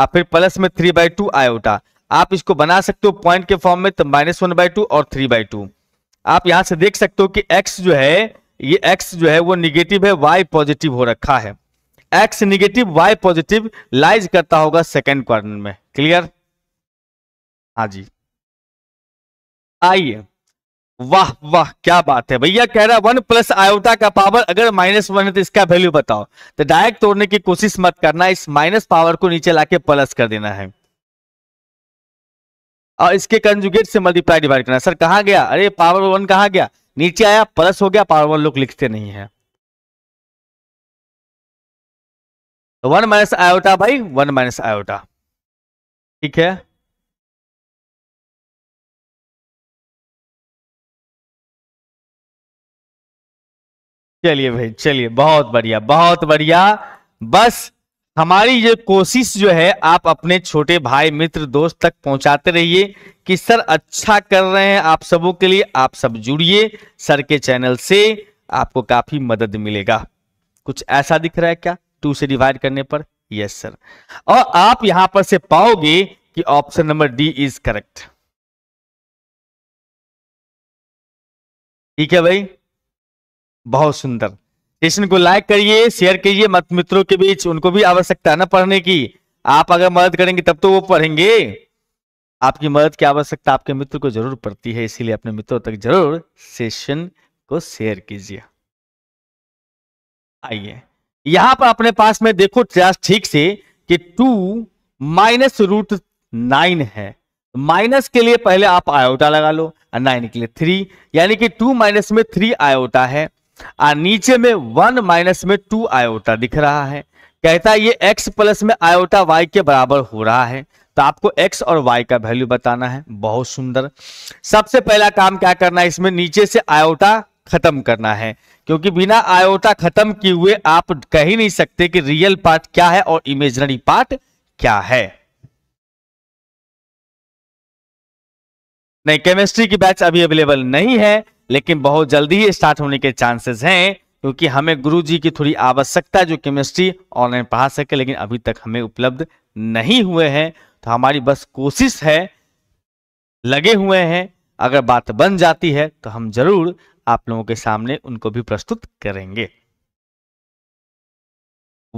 और फिर प्लस में थ्री बाई टू आयोटा आप इसको बना सकते हो पॉइंट के फॉर्म में तो माइनस वन बाई टू और थ्री बाई टू आप यहां से देख सकते हो कि x जो है ये x जो है वो निगेटिव है y पॉजिटिव हो रखा है x negative y positive lies करता होगा सेकेंड क्वार्टर में क्लियर हाँ जी आइए वाह वाह क्या बात है भैया कह रहा है वन प्लस आयोटा का पावर अगर माइनस वन है तो इसका वैल्यू बताओ तो डायरेक्ट तोड़ने की कोशिश मत करना इस माइनस पावर को नीचे लाके प्लस कर देना है और इसके कंजुगेट से मल्टीप्लाई डिवाइड करना सर कहा गया अरे पावर वन कहा गया नीचे आया प्लस हो गया पावर वन लोग लिखते नहीं है तो वन माइनस आयोटा भाई वन माइनस आयोटा ठीक है चलिए भाई चलिए बहुत बढ़िया बहुत बढ़िया बस हमारी ये कोशिश जो है आप अपने छोटे भाई मित्र दोस्त तक पहुंचाते रहिए कि सर अच्छा कर रहे हैं आप सबों के लिए आप सब जुड़िए सर के चैनल से आपको काफी मदद मिलेगा कुछ ऐसा दिख रहा है क्या टू से डिवाइड करने पर यस सर और आप यहां पर से पाओगे कि option number D is correct ठीक है भाई बहुत सुंदर सेशन को लाइक करिए शेयर करिए मत मित्रों के बीच उनको भी आवश्यकता है ना पढ़ने की आप अगर मदद करेंगे तब तो वो पढ़ेंगे आपकी मदद की आवश्यकता आपके मित्र को जरूर पड़ती है इसीलिए अपने मित्रों तक जरूर सेशन को शेयर कीजिए आइए यहां पर अपने पास में देखो ठीक से कि टू माइनस रूट नाइन है माइनस के लिए पहले आप आयोटा लगा लो और नाइन के लिए थ्री यानी कि टू माइनस में थ्री आयोटा है और नीचे में वन माइनस में टू आयोटा दिख रहा है कहता है ये एक्स प्लस में आयोटा वाई के बराबर हो रहा है तो आपको एक्स और वाई का वैल्यू बताना है बहुत सुंदर सबसे पहला काम क्या करना है इसमें नीचे से आयोटा खत्म करना है क्योंकि बिना आयोटा खत्म किए हुए आप कह ही नहीं सकते कि रियल पार्ट क्या है और इमेजनरी पार्ट क्या है नहीं केमिस्ट्री की बैच अभी अवेलेबल नहीं है लेकिन बहुत जल्दी ही स्टार्ट होने के चांसेस हैं क्योंकि हमें गुरु जी की थोड़ी आवश्यकता है जो केमिस्ट्री ऑनलाइन पढ़ा सके लेकिन अभी तक हमें उपलब्ध नहीं हुए हैं तो हमारी बस कोशिश है लगे हुए हैं अगर बात बन जाती है तो हम जरूर आप लोगों के सामने उनको भी प्रस्तुत करेंगे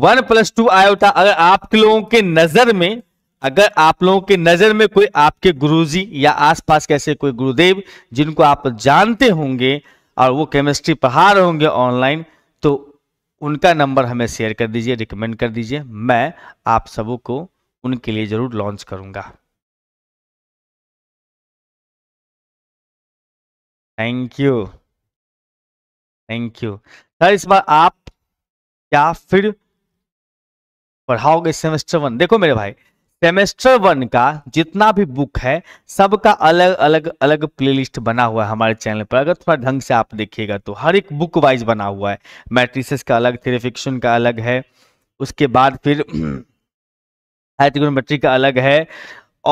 वन प्लस टू आयोटा अगर आप लोगों के नजर में अगर आप लोगों की नजर में कोई आपके गुरुजी या आसपास कैसे कोई गुरुदेव जिनको आप जानते होंगे और वो केमिस्ट्री पढ़ा रहे होंगे ऑनलाइन तो उनका नंबर हमें शेयर कर दीजिए रिकमेंड कर दीजिए मैं आप सबों को उनके लिए ज़रूर लॉन्च करूंगा thank you thank you sir इस बार आप क्या फिर पढ़ाओगे सेमेस्टर वन देखो मेरे भाई सेमेस्टर वन का जितना भी बुक है सबका अलग अलग अलग प्लेलिस्ट बना हुआ है हमारे चैनल पर अगर थोड़ा ढंग से आप देखिएगा तो हर एक बुक वाइज बना हुआ है मैट्रिसेस का अलग थ्रेफिक्शन का अलग है उसके बाद फिर हाइट्रिकोनोमेट्री का अलग है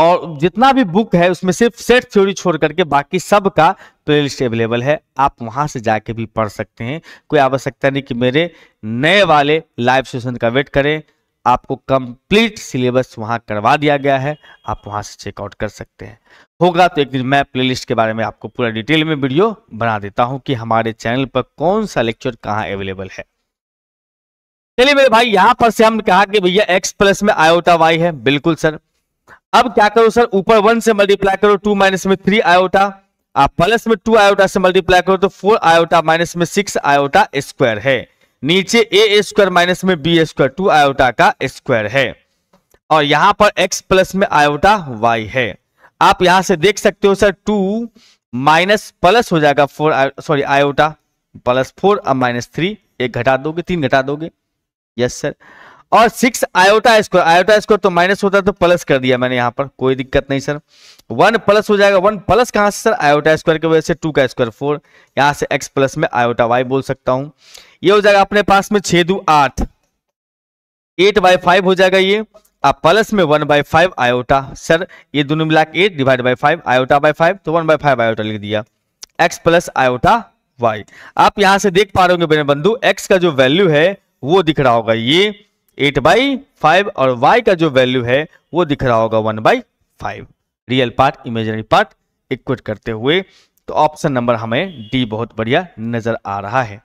और जितना भी बुक है उसमें सिर्फ सेट थ्योरी छोड़ करके बाकी सब का प्लेलिस्ट अवेलेबल है आप वहां से जाके भी पढ़ सकते हैं कोई आवश्यकता नहीं कि मेरे नए वाले लाइव सेशन का वेट करें आपको कंप्लीट सिलेबस वहां करवा दिया गया है आप वहां से चेकआउट कर सकते हैं होगा तो एक दिन मैं प्लेलिस्ट के बारे में आपको पूरा डिटेल में वीडियो बना देता हूं कि हमारे चैनल पर कौन सा लेक्चर कहाँ अवेलेबल है चलिए मेरे भाई यहां पर से हमने कहा कि भैया एक्स प्लस में आयोटा वाई है बिल्कुल सर अब क्या करो सर ऊपर वन से मल्टीप्लाई करो टू माइनस में थ्री आयोटा आप प्लस में टू आयोटा से मल्टीप्लाई करो तो फोर आयोटा माइनस में सिक्स आयोटा स्क्वायर है नीचे ए स्क्वायर माइनस में बी स्क्वायर टू आयोटा का स्क्वायर है और यहां पर एक्स प्लस में आयोटा वाई है आप यहां से देख सकते हो सर टू माइनस प्लस हो जाएगा four sorry iota plus four और माइनस थ्री एक घटा दोगे तीन घटा दोगे यस सर और six iota square iota square तो माइनस होता तो प्लस कर दिया मैंने यहां पर कोई दिक्कत नहीं सर वन प्लस हो जाएगा वन प्लस कहां से सर आयोटा स्क्वायर की वजह से टू का स्क्वायर फोर यहां से एक्स प्लस में आयोटा वाई बोल सकता हूं ये हो जाएगा अपने पास में छह दू आठ एट बाई फाइव हो जाएगा ये आप प्लस में one by five iota sir ये दोनों मिला के eight divide by five iota by five तो वन बाई फाइव आयोटा लिख दिया एक्स प्लस आयोटा वाई आप यहां से देख पा रहे होंगे मेरे बंधु एक्स का जो वैल्यू है वो दिख रहा होगा ये एट बाई फाइव और वाई का जो वैल्यू है वो दिख रहा होगा one by five real part imaginary part equate करते हुए तो ऑप्शन नंबर हमें डी बहुत बढ़िया नजर आ रहा है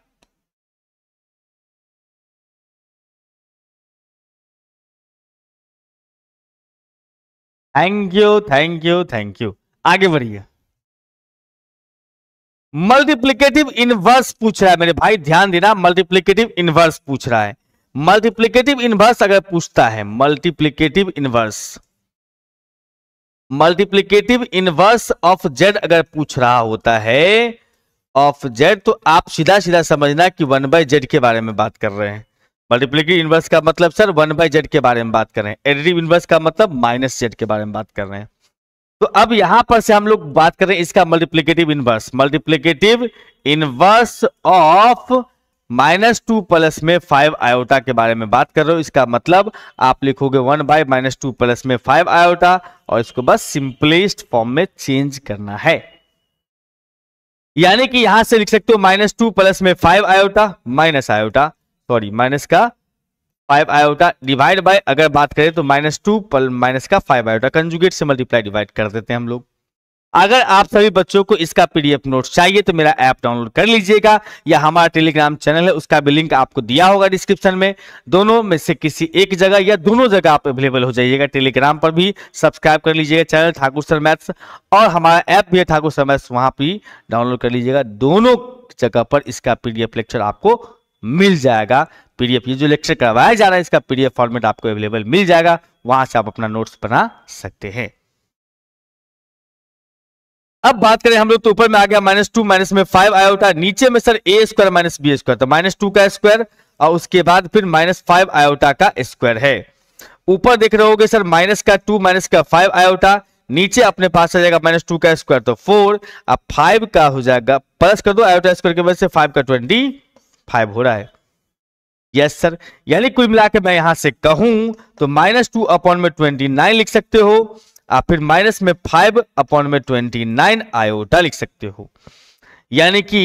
thank you thank you thank you आगे बढ़िए मल्टीप्लीकेटिव इनवर्स पूछ रहा है मेरे भाई ध्यान देना मल्टीप्लीकेटिव इनवर्स पूछ रहा है मल्टीप्लीकेटिव इनवर्स अगर पूछता है multiplicative inverse multiplicative inverse of z अगर पूछ रहा होता है ऑफ जेड तो आप सीधा सीधा समझना कि वन बाय जेड के बारे में बात कर रहे हैं मल्टीप्लिकेटिव इन्वर्स का मतलब सर वन बाई जेड के बारे में बात कर रहे हैं एडिटिव इन्वर्स का मतलब माइनस जेड के बारे में बात कर रहे हैं तो अब यहां पर से हम लोग बात कर रहे हैं इसका multiplicative inverse multiplicative inverse of minus two plus में फाइव आयोटा के बारे में बात कर रहे हो इसका मतलब आप लिखोगे one by minus two plus में फाइव आयोटा और इसको बस सिंपलेस्ट फॉर्म में चेंज करना है यानी कि यहां से लिख सकते हो माइनस टू प्लस में five iota minus iota sorry minus का फाइव आयोटा डिवाइड बाय अगर बात करें तो माइनस टू पर माइनस का फाइव आयोटा कंजुगेट से मल्टीप्लाई डिवाइड कर देते हैं हम लोग अगर आप सभी बच्चों को इसका पीडीएफ नोट चाहिए तो मेरा ऐप डाउनलोड कर लीजिएगा या हमारा टेलीग्राम चैनल है उसका भी लिंक आपको दिया होगा डिस्क्रिप्शन में दोनों में से किसी एक जगह या दोनों जगह आप अवेलेबल हो जाइएगा टेलीग्राम पर भी सब्सक्राइब कर लीजिएगा चैनल ठाकुर सर मैथ्स और हमारा ऐप भी है ठाकुर सर मैथ्स वहां पर डाउनलोड कर लीजिएगा दोनों जगह पर इसका पीडीएफ लेक्चर आपको मिल जाएगा पीडीएफ ये जो लेक्चर करवाया जा रहा है इसका पीडीएफ फॉर्मेट आपको अवेलेबल मिल जाएगा वहां से आप अपना नोट्स बना सकते हैं अब बात करें हम लोग तो ऊपर में आ गया माइनस टू माइनस में फाइव आया होता है नीचे में sir a square minus b square तो माइनस टू का स्क्वायर और उसके बाद फिर माइनस फाइव आयोटा का स्क्वायर है ऊपर देख रहे होगे सर माइनस का टू माइनस का फाइव आयोटा नीचे अपने पास आ जाएगा माइनस टू का स्क्वायर तो फोर अब फाइव का हो जाएगा प्लस कर दो आयोटा स्क्वायर के वजह से फाइव का ट्वेंटी फाइव हो रहा है यस सर यानी कुल मिला के मैं यहां से कहूं तो माइनस टू अपॉन में ट्वेंटी नाइन लिख सकते हो आप फिर माइनस में फाइव अपॉन में ट्वेंटी नाइन आयोटा लिख सकते हो यानी कि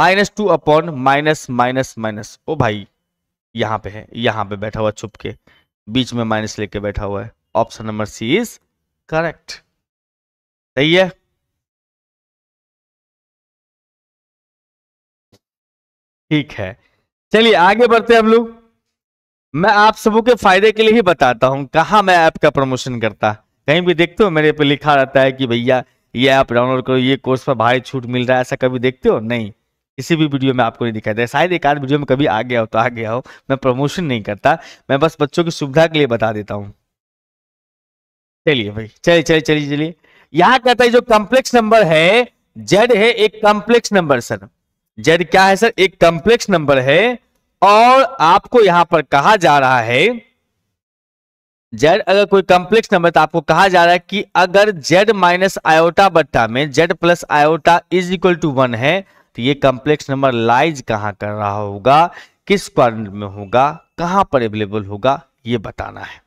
minus two upon minus minus minus ओ भाई यहां पे है यहां पे बैठा हुआ छुप के बीच में माइनस लेके बैठा हुआ है option number C is correct सही है ठीक है चलिए आगे बढ़ते हम लोग मैं आप सबों के फायदे के लिए ही बताता हूँ कहाँ मैं ऐप का प्रमोशन करता कहीं भी देखते हो मेरे पे लिखा रहता है कि भैया ये ऐप डाउनलोड करो ये कोर्स पर भारी छूट मिल रहा है ऐसा कभी देखते हो नहीं किसी भी वीडियो में आपको नहीं दिखाई दे शायद एक आध वीडियो में कभी आ गया हो तो आ गया हो मैं प्रमोशन नहीं करता मैं बस बच्चों की सुविधा के लिए बता देता हूँ चलिए भाई चलिए चलिए चलिए चलिए यहाँ कहता है जो कॉम्प्लेक्स नंबर है जेड है एक कॉम्प्लेक्स नंबर सर जेड क्या है सर एक कंप्लेक्स नंबर है और आपको यहां पर कहा जा रहा है जेड अगर कोई कॉम्प्लेक्स नंबर तो आपको कहा जा रहा है कि अगर जेड माइनस आयोटा बट्टा में z plus iota is equal to one है तो ये कॉम्प्लेक्स नंबर लाइज कहां कर रहा होगा किस क्वार में होगा कहां पर अवेलेबल होगा ये बताना है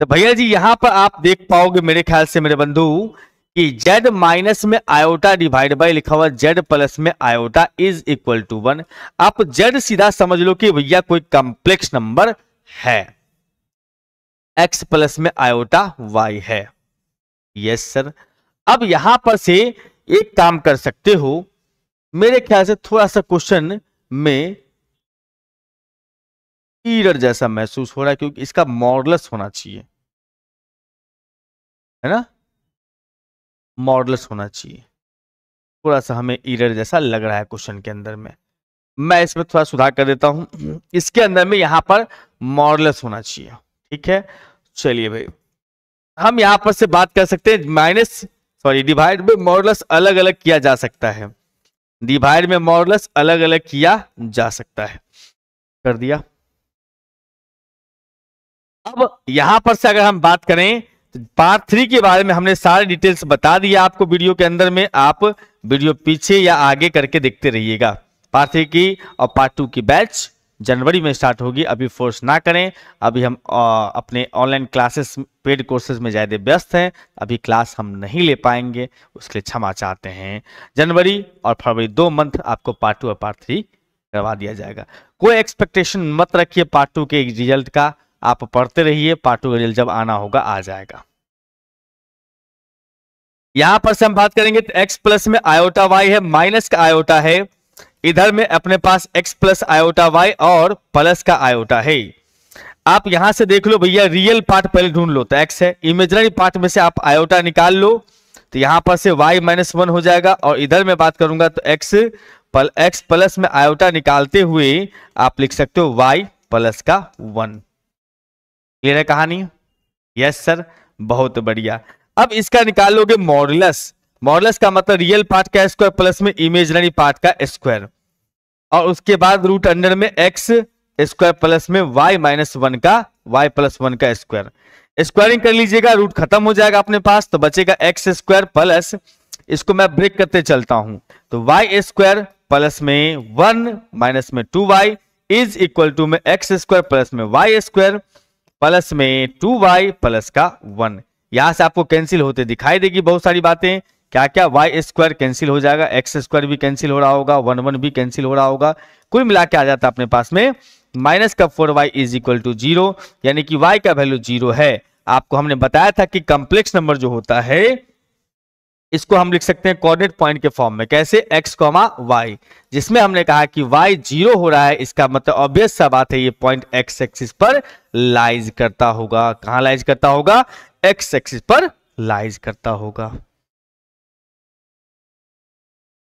तो भैया जी यहां पर आप देख पाओगे मेरे ख्याल से मेरे बंधु कि z माइनस में आयोटा डिवाइड बाई लिखा हुआ z प्लस में iota is equal to one आप z सीधा समझ लो कि भैया कोई कॉम्प्लेक्स नंबर है x प्लस में आयोटा y है यस सर अब यहां पर से एक काम कर सकते हो मेरे ख्याल से थोड़ा सा क्वेश्चन में ईरर जैसा महसूस हो रहा है क्योंकि इसका मॉडलस होना चाहिए है ना मॉडल्स होना चाहिए थोड़ा सा हमें ईरर जैसा लग रहा है क्वेश्चन के अंदर में मैं इसमें थोड़ा सुधार कर देता हूं इसके अंदर में यहां पर मॉडल्स होना चाहिए ठीक है चलिए भाई हम यहां पर से बात कर सकते हैं माइनस सॉरी डिवाइड में मॉडल्स अलग अलग किया जा सकता है डिवाइड में मॉडल्स अलग अलग किया जा सकता है कर दिया अब यहां पर से अगर हम बात करें पार्ट थ्री के बारे में हमने सारे डिटेल्स बता दिया आपको वीडियो के अंदर में आप वीडियो पीछे या आगे करके देखते रहिएगा पार्ट थ्री की और पार्ट टू की बैच जनवरी में स्टार्ट होगी अभी फोर्स ना करें अभी हम आ, अपने ऑनलाइन क्लासेस पेड कोर्सेज में ज़्यादा व्यस्त हैं अभी क्लास हम नहीं ले पाएंगे उसके लिए क्षमा चाहते हैं जनवरी और फरवरी दो मंथ आपको पार्ट टू और पार्ट थ्री करवा दिया जाएगा कोई एक्सपेक्टेशन मत रखिए पार्ट टू के रिजल्ट का आप पढ़ते रहिए पार्ट टू का रिजल्ट जब आना होगा आ जाएगा यहां पर से हम बात करेंगे तो एक्स प्लस में आयोटा वाई है माइनस का आयोटा है इधर में अपने पास एक्स प्लस आयोटा वाई और प्लस का आयोटा है आप यहां से देख लो भैया रियल पार्ट पहले ढूंढ लो तो एक्स है इमेजनरी पार्ट में से आप आयोटा निकाल लो तो यहां पर से वाई माइनस वन हो जाएगा और इधर में बात करूंगा तो एक्स पल एक्स प्लस में आयोटा निकालते हुए आप लिख सकते हो वाई प्लस का वन क्लियर है कहानी यस सर बहुत बढ़िया अब इसका निकालोगे मॉडुलस मॉडुलस का मतलब रियल पार्ट का स्क्वायर प्लस में इमेजनरी पार्ट का स्क्वायर और उसके बाद रूट अंडर में एक्स स्क्वायर प्लस में वाई माइनस वन का वाई प्लस वन का स्क्वायर स्क्वायरिंग कर लीजिएगा रूट खत्म हो जाएगा अपने पास तो बचेगा एक्स स्क्वायर प्लस इसको मैं ब्रेक करते चलता हूं तो वाई स्क्वायर प्लस में वन माइनस में two y is equal to में एक्स स्क्वायर प्लस में वाई स्क्वायर प्लस में टू वाई प्लस का वन यहां से आपको कैंसिल होते दिखाई देगी बहुत सारी बातें क्या क्या वाई स्क्वायर कैंसिल हो जाएगा एक्स स्क्वायर भी कैंसिल हो रहा होगा वन वन भी कैंसिल हो रहा होगा कुल मिला के आ जाता है अपने पास में माइनस का four y is equal to zero यानी कि वाई का वैल्यू जीरो है आपको हमने बताया था कि कॉम्प्लेक्स नंबर जो होता है इसको हम लिख सकते हैं कोऑर्डिनेट पॉइंट के फॉर्म में कैसे x, वाई जिसमें हमने कहा कि y जीरो हो रहा है इसका मतलब ऑब्वियस सा बात है ये पॉइंट x एक्सिस पर लाइज करता होगा कहां लाइज करता होगा एक्स एक्सिस पर लाइज करता होगा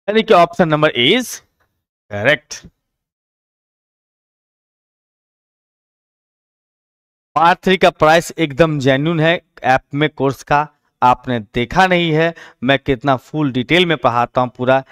यानी कि option number is correct part three का प्राइस एकदम जेन्यून है ऐप में कोर्स का आपने देखा नहीं है मैं कितना फुल डिटेल में पढ़ाता हूं पूरा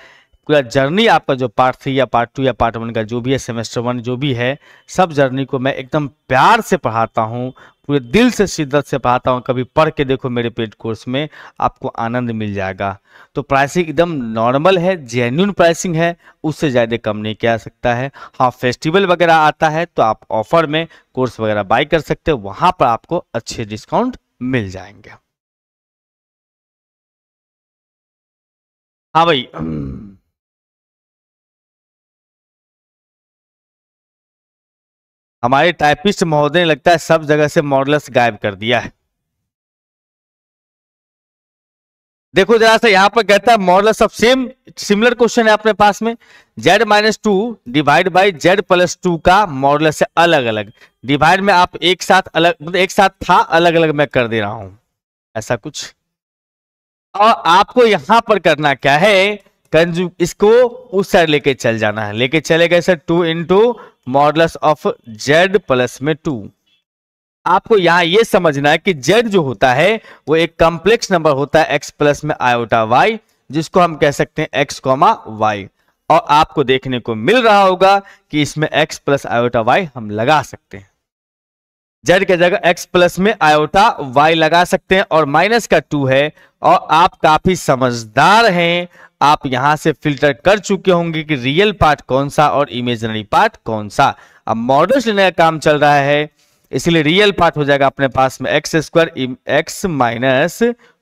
पूरा जर्नी आपका जो पार्ट थ्री या पार्ट टू या पार्ट वन का जो भी है सेमेस्टर वन जो भी है सब जर्नी को मैं एकदम प्यार से पढ़ाता हूँ पूरे दिल से शिद्दत से पढ़ाता हूँ कभी पढ़ के देखो मेरे पेड कोर्स में आपको आनंद मिल जाएगा तो प्राइसिंग एकदम नॉर्मल है जेन्यून प्राइसिंग है उससे ज़्यादा कम नहीं किया सकता है हाँ फेस्टिवल वगैरह आता है तो आप ऑफर में कोर्स वगैरह बाई कर सकते हो वहाँ पर आपको अच्छे डिस्काउंट मिल जाएंगे हाँ भाई हमारे टाइपिस्ट महोदय ने लगता है सब जगह से मॉडल्स गायब कर दिया है देखो जरा सा यहां पर कहता है modulus of same similar question है अपने पास में z minus two divide by z plus two का मॉडल से अलग अलग डिवाइड में आप एक साथ अलग मतलब एक साथ था अलग अलग मैं कर दे रहा हूं ऐसा कुछ और आपको यहां पर करना क्या है कंजू इसको उस साइड लेके चल जाना है लेके चले गए sir two into modulus of z plus में टू आपको यहां यह समझना है कि जेड जो होता है वो एक कॉम्प्लेक्स नंबर होता है एक्स प्लस में आयोटा वाई जिसको हम कह सकते हैं एक्स कॉमा वाई और आपको देखने को मिल रहा होगा कि इसमें एक्स प्लस आयोटा वाई हम लगा सकते हैं जेड के जगह एक्स प्लस में आयोटा वाई लगा सकते हैं और माइनस का टू है और आप काफी समझदार हैं आप यहां से फिल्टर कर चुके होंगे कि रियल पार्ट कौन सा और इमेजनरी पार्ट कौन सा अब मॉडल्स लेने का काम चल रहा है इसलिए रियल पार्ट हो जाएगा अपने पास में x square x minus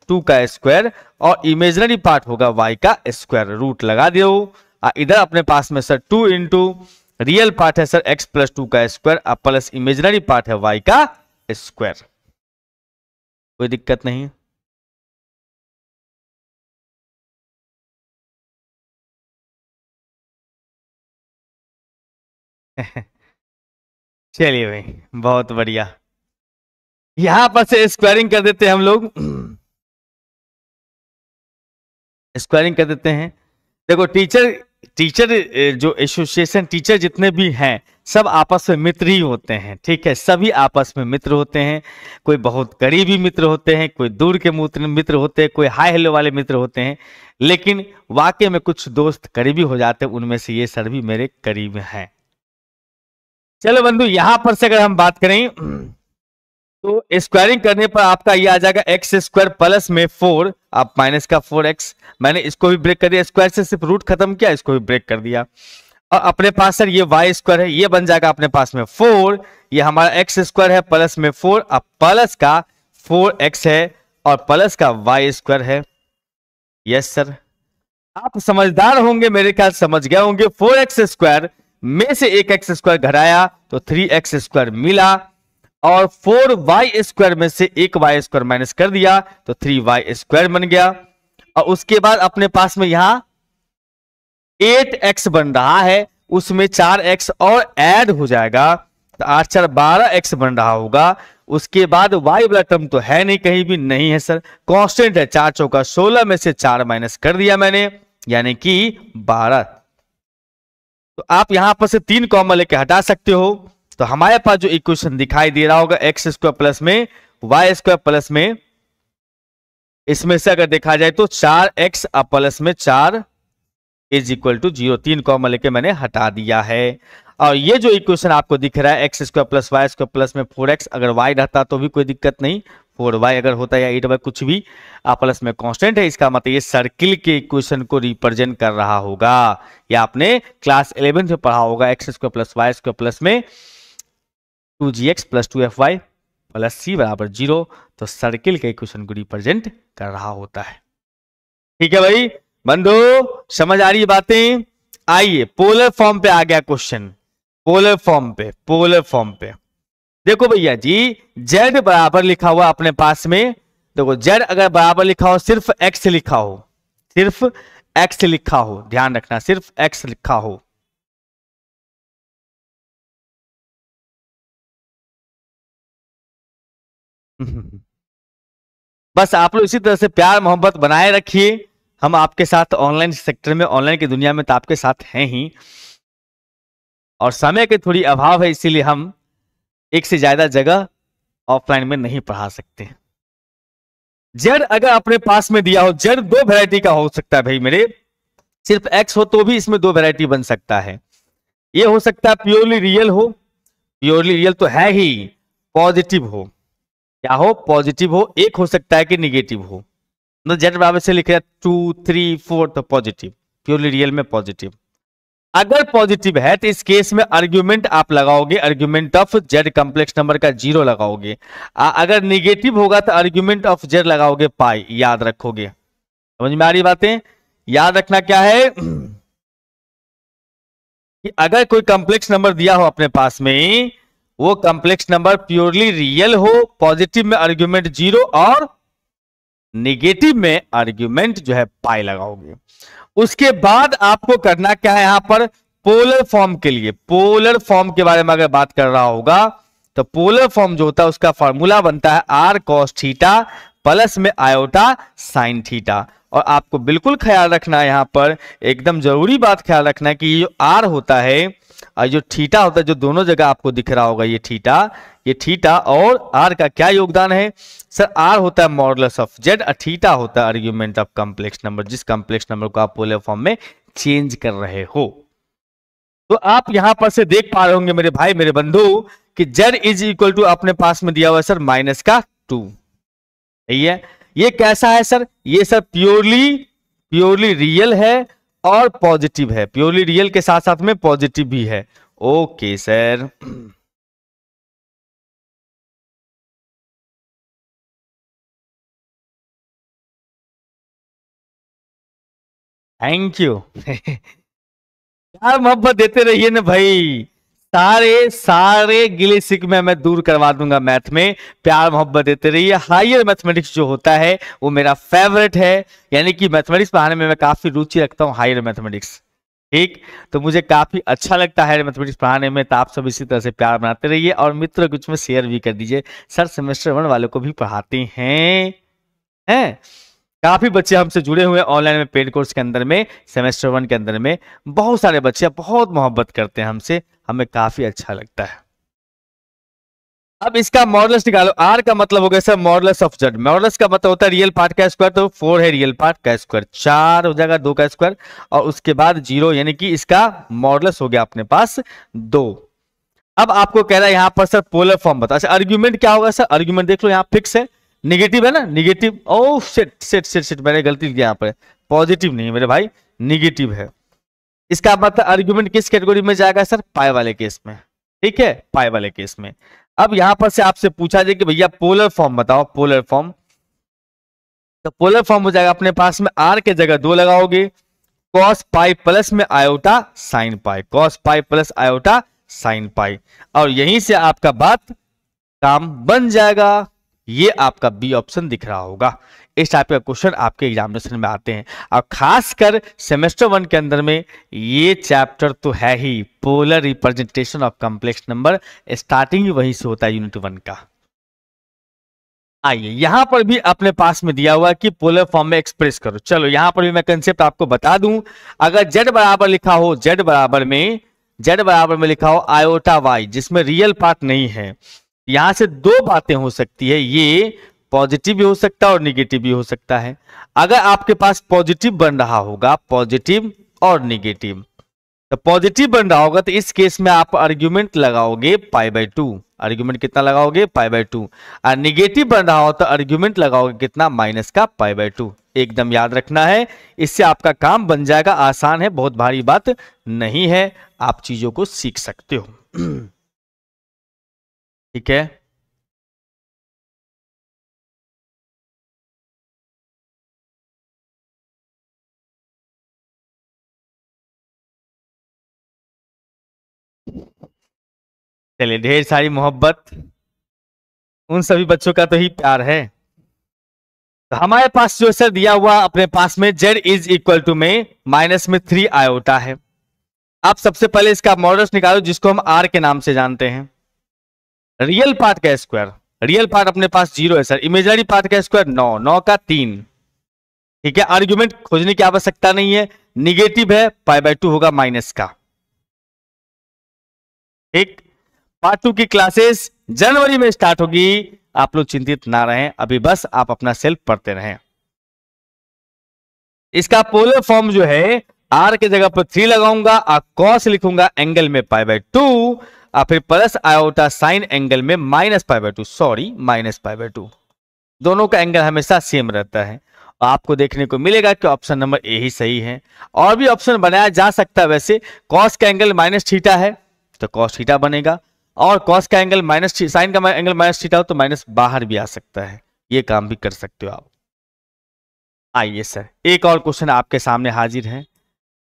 two का स्क्वायर और इमेजनरी पार्ट होगा वाई का स्क्वायर रूट लगा दो इधर अपने पास में sir two into real part है सर एक्स प्लस टू का स्क्वायर प्लस इमेजनरी पार्ट है वाई का स्क्वायर कोई दिक्कत नहीं चलिए भाई बहुत बढ़िया यहां पर से स्क्वायरिंग कर देते हैं हम लोग स्क्वायरिंग कर देते हैं देखो टीचर टीचर जो एसोसिएशन टीचर जितने भी हैं सब आपस में मित्र ही होते हैं ठीक है सभी आपस में मित्र होते हैं कोई बहुत करीबी मित्र होते हैं कोई दूर के मित्र होते हैं कोई हाई हेलो वाले मित्र होते हैं लेकिन वाकई में कुछ दोस्त करीबी हो जाते हैं उनमें से ये सर भी मेरे करीब हैं चलो बंधु यहां पर से अगर हम बात करें तो स्क्वायरिंग करने पर आपका ये आ जाएगा एक्स स्क्वायर प्लस में फोर आप माइनस का फोर एक्स मैंने इसको भी ब्रेक कर दिया स्क्वायर से सिर्फ रूट खत्म किया इसको भी ब्रेक कर दिया और अपने पास सर ये वाई स्क्वायर है ये बन जाएगा अपने पास में फोर ये हमारा एक्स स्क्वायर है प्लस में फोर अब प्लस का फोर एक्स है और प्लस का वाई स्क्वायर है यस सर आप समझदार होंगे मेरे ख्याल समझ गए होंगे फोर एक्स स्क्वायर में से एक एक्स स्क्वायर घटाया तो थ्री एक्स स्क्वायर मिला और फोर वाई स्क्वायर में से एक वाई स्क्वायर माइनस कर दिया तो थ्री वाई स्क्वायर बन गया और उसके बाद अपने पास में यहां एट एक्स बन रहा है उसमें चार एक्स और एड हो जाएगा तो आठ चार बारह एक्स बन रहा होगा उसके बाद वाई वाला टर्म तो है नहीं कहीं भी नहीं है सर कांस्टेंट है चार चौका सोलह में से चार माइनस कर दिया मैंने यानी कि बारह तो आप यहां पर से तीन कॉमन लेके हटा सकते हो तो हमारे पास जो इक्वेशन दिखाई दे रहा होगा एक्स स्क्वायर प्लस में वाई स्क्वायर प्लस में इसमें से अगर देखा जाए तो चार एक्स प्लस में चार इज इक्वल टू जीरो तीन कॉमन लेके मैंने हटा दिया है और ये जो इक्वेशन आपको दिख रहा है x square plus Y square plus में फोर एक्स अगर वाई रहता तो भी कोई दिक्कत नहीं फोर वाई अगर होता है या एट वाई कुछ भी प्लस में कांस्टेंट है इसका मतलब ये सर्किल के इक्वेशन को रिप्रेजेंट कर रहा होगा या आपने क्लास इलेवेंथ में पढ़ा होगा x square plus Y square plus में two G X plus two F Y plus C बराबर जीरो तो सर्किल के इक्वेशन को रिप्रेजेंट कर रहा होता है ठीक है भाई बंधु समझ आ रही है बातें आइए पोलर फॉर्म पे आ गया क्वेश्चन पोलर फॉर्म पे पोलर फॉर्म पे देखो भैया जी जेड बराबर लिखा हुआ अपने पास में देखो जेड अगर बराबर लिखा हो सिर्फ एक्स लिखा हो सिर्फ एक्स लिखा हो ध्यान रखना सिर्फ एक्स लिखा हो बस आप लोग इसी तरह से प्यार मोहब्बत बनाए रखिए हम आपके साथ ऑनलाइन सेक्टर में ऑनलाइन की दुनिया में तो आपके साथ हैं ही और समय के थोड़ी अभाव है इसीलिए हम एक से ज्यादा जगह ऑफलाइन में नहीं पढ़ा सकते जड़ अगर अपने पास में दिया हो जड़ दो वेरायटी का हो सकता है भाई मेरे सिर्फ एक्स हो तो भी इसमें दो वेरायटी बन सकता है ये हो सकता है प्योरली रियल हो प्योरली रियल तो है ही पॉजिटिव हो क्या हो पॉजिटिव हो एक हो सकता है कि निगेटिव हो मतलब तो जेड बराबर से लिखे टू थ्री फोर तो पॉजिटिव प्योरली रियल में पॉजिटिव अगर पॉजिटिव है तो इस केस में आर्ग्यूमेंट आप लगाओगे argument of Z complex number का जीरो लगाओगे अगर निगेटिव होगा तो आर्ग्यूमेंट ऑफ जेड लगाओगे पाई याद रखोगे समझ में आ रही बातें याद रखना क्या है कि अगर कोई कम्प्लेक्स नंबर दिया हो अपने पास में वो कम्प्लेक्स नंबर प्योरली रियल हो पॉजिटिव में आर्ग्यूमेंट जीरो और निगेटिव में आर्ग्यूमेंट जो है पाई लगाओगे उसके बाद आपको करना क्या है यहां पर पोलर फॉर्म के लिए पोलर फॉर्म के बारे में अगर बात कर रहा होगा तो पोलर फॉर्म जो होता है उसका फॉर्मूला बनता है आर कॉस्टा प्लस में आयोटा साइन थीटा और आपको बिल्कुल ख्याल रखना है यहाँ पर एकदम जरूरी बात ख्याल रखना है कि ये जो आर होता है और जो थीटा होता है जो दोनों जगह आपको दिख रहा होगा ये थीटा ये थीटा और आर का क्या योगदान है सर आर होता है मॉडलस ऑफ जेड और थीटा होता है आर्ग्यूमेंट ऑफ कॉम्प्लेक्स नंबर जिस कॉम्प्लेक्स नंबर को आप पोले फॉर्म में चेंज कर रहे हो तो आप यहां पर से देख पा रहे होंगे मेरे भाई मेरे बंधु कि जेड इज इक्वल टू अपने पास में दिया हुआ सर माइनस का टू ठीक है ये कैसा है सर ये सर प्योरली प्योरली रियल है और पॉजिटिव है प्योरली रियल के साथ साथ में पॉजिटिव भी है ओके सर थैंक यू क्या मोहब्बत देते रहिए ना भाई सारे सारे गिले सिक में मैं दूर करवा दूंगा मैथ में प्यार मोहब्बत देते रहिए हायर मैथमेटिक्स जो होता है वो मेरा फेवरेट है यानी कि मैथमेटिक्स पढ़ाने में मैं काफ़ी रुचि रखता हूँ हायर मैथमेटिक्स ठीक तो मुझे काफ़ी अच्छा लगता है मैथमेटिक्स पढ़ाने में तो आप सब इसी तरह से प्यार बनाते रहिए और मित्र कुछ में शेयर भी कर दीजिए सर सेमेस्टर वन वालों को भी पढ़ाते हैं हैं काफी बच्चे हमसे जुड़े हुए ऑनलाइन में पेड कोर्स के अंदर में सेमेस्टर वन के अंदर में बहुत सारे बच्चे बहुत मोहब्बत करते हैं हमसे हमें काफी अच्छा लगता है अब इसका मॉडल्स निकालो आर का मतलब हो गया sir modulus of Z modulus का मतलब होता है रियल पार्ट का स्क्वायर तो फोर है रियल पार्ट का स्क्वायर चार हो जाएगा दो का स्क्वायर और उसके बाद जीरो यानी कि इसका मॉडल्स हो गया अपने पास दो अब आपको कह रहा है यहाँ पर सर पोलर फॉर्म बता अच्छा आर्ग्यूमेंट क्या होगा सर आर्ग्यूमेंट देख लो यहाँ फिक्स है निगेटिव है ना निगेटिव ओ सेट सेट सेट सेट मैंने गलती लिया यहाँ पर पॉजिटिव नहीं मेरे भाई निगेटिव है इसका मतलब आर्ग्यूमेंट किस कैटेगरी में जाएगा सर पाए वाले केस में ठीक है पाए वाले केस में अब यहां पर से आपसे पूछा जाए कि भैया पोलर फॉर्म बताओ पोलर फॉर्म तो पोलर फॉर्म हो जाएगा अपने पास में आर के जगह दो लगाओगे कॉस पाई प्लस में iota sine pi cos pi plus iota sine pi और यहीं से आपका बात काम बन जाएगा ये आपका बी ऑप्शन दिख रहा होगा इस टाइप का क्वेश्चन आपके एग्जामिनेशन में आते हैं और खासकर सेमेस्टर वन के अंदर में ये चैप्टर तो है ही polar representation of complex number starting वहीं से होता है यूनिट वन का आइए यहां पर भी अपने पास में दिया हुआ कि पोलर फॉर्म में एक्सप्रेस करो चलो यहां पर भी मैं कंसेप्ट आपको बता दूं अगर जेड बराबर लिखा हो जेड बराबर में जेड बराबर में लिखा हो आयोटा वाई जिसमें रियल पार्ट नहीं है यहां से दो बातें हो सकती है ये पॉजिटिव भी हो सकता है और निगेटिव भी हो सकता है अगर आपके पास पॉजिटिव बन रहा होगा पॉजिटिव और निगेटिव तो पॉजिटिव बन रहा होगा तो इस केस में आप आर्ग्यूमेंट लगाओगे पाई बाई टू आर्ग्यूमेंट कितना लगाओगे पाई बाई टू और निगेटिव बन रहा हो तो आर्ग्यूमेंट लगाओगे कितना माइनस का पाई बाई टू एकदम याद रखना है इससे आपका काम बन जाएगा आसान है बहुत भारी बात नहीं है आप चीजों को सीख सकते हो ठीक है चलिए ढेर सारी मोहब्बत उन सभी बच्चों का तो ही प्यार है तो हमारे पास जो सर दिया हुआ अपने पास में जेड इज इक्वल टू में माइनस में थ्री आयोटा है आप सबसे पहले इसका मॉडल्स निकालो जिसको हम आर के नाम से जानते हैं रियल पार्ट का स्क्वायर रियल पार्ट अपने पास जीरो है सर इमेजनरी पार्ट का स्क्वायर नौ नौ का तीन ठीक है आर्ग्यूमेंट खोजने की आवश्यकता नहीं है निगेटिव है पाई बाई टू होगा माइनस का ठीक पार्ट टू की क्लासेस जनवरी में स्टार्ट होगी आप लोग चिंतित ना रहें अभी बस आप अपना सेल्फ पढ़ते रहें इसका पोलर फॉर्म जो है आर के जगह पर थ्री लगाऊंगा और कॉस लिखूंगा एंगल में पाई बाई टू और फिर प्लस आयोटा साइन एंगल में minus five by two sorry minus five by two दोनों का एंगल हमेशा सेम रहता है आपको देखने को मिलेगा कि ऑप्शन नंबर ए ही सही है और भी ऑप्शन बनाया जा सकता है वैसे कॉस का एंगल माइनस थीटा है तो कॉस थीटा बनेगा और कॉस का एंगल माइनस साइन का एंगल माइनस थीटा हो तो माइनस बाहर भी आ सकता है ये काम भी कर सकते हो आप आइए सर एक और क्वेश्चन आपके सामने हाजिर है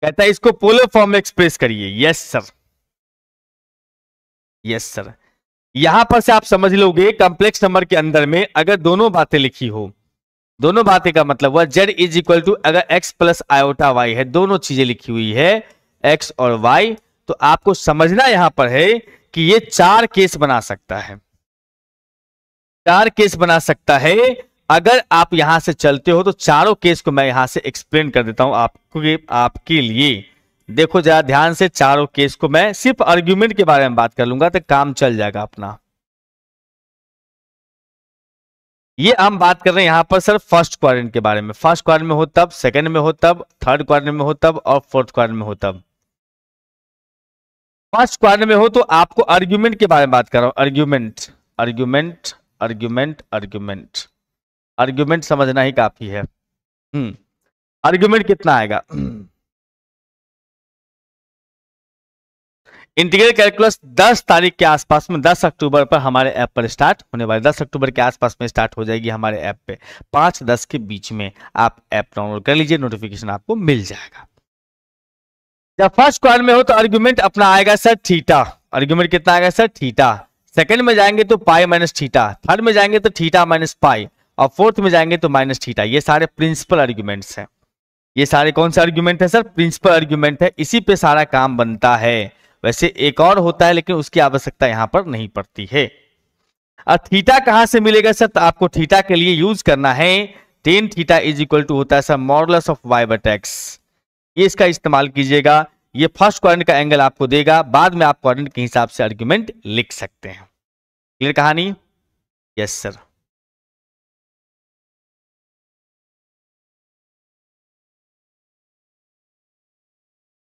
कहता है इसको पोलर फॉर्म में एक्सप्रेस करिए यस सर यस सर यहां पर से आप समझ लोगे कॉम्प्लेक्स नंबर के अंदर में अगर दोनों बातें लिखी हो दोनों बातें का मतलब हुआ जेड इज इक्वल टू अगर एक्स प्लस आयोटा वाई है दोनों चीजें लिखी हुई है एक्स और वाई तो आपको समझना यहां पर है कि ये चार केस बना सकता है चार केस बना सकता है अगर आप यहां से चलते हो तो चारों केस को मैं यहां से एक्सप्लेन कर देता हूं आपको आपके लिए देखो जरा ध्यान से चारों केस को मैं सिर्फ आर्ग्यूमेंट के बारे में बात कर लूंगा तो काम चल जाएगा अपना ये हम बात कर रहे हैं यहां पर सर फर्स्ट क्वारेंट के बारे में फर्स्ट क्वार में हो तब सेकंड में हो तब थर्ड क्वार में हो तब और फोर्थ क्वार में हो तब फर्स्ट क्वार में हो तो आपको आर्ग्यूमेंट के बारे में बात कर रहा हूं argument argument argument argument argument समझना ही काफी है आर्ग्यूमेंट हम्म, कितना आएगा इंटीग्रल कैलकुलस 10 तारीख के आसपास में 10 अक्टूबर पर हमारे ऐप पर स्टार्ट होने वाले 10 अक्टूबर के आसपास में स्टार्ट हो जाएगी हमारे ऐप पे 5 10 के बीच में आप ऐप डाउनलोड कर लीजिए नोटिफिकेशन आपको मिल जाएगा जब फर्स्ट क्वार में हो तो आर्ग्यूमेंट अपना आएगा सर ठीटा आर्ग्यूमेंट कितना आएगा सर ठीटा सेकंड में जाएंगे तो पाई माइनस ठीटा थर्ड में जाएंगे तो ठीटा माइनस पाई और फोर्थ में जाएंगे तो माइनस ठीटा ये सारे प्रिंसिपल आर्ग्यूमेंट्स हैं ये सारे कौन से आर्ग्यूमेंट है सर प्रिंसिपल आर्ग्यूमेंट है इसी पे सारा काम बनता है वैसे एक और होता है लेकिन उसकी आवश्यकता यहां पर नहीं पड़ती है अब थीटा कहां से मिलेगा सर तो आपको थीटा के लिए यूज करना है tan theta is equal to होता है सर मॉडलस ऑफ वाई ये इसका इस्तेमाल कीजिएगा ये फर्स्ट क्वारंट का एंगल आपको देगा बाद में आप क्वारंट के हिसाब से आर्ग्यूमेंट लिख सकते हैं क्लियर कहानी यस सर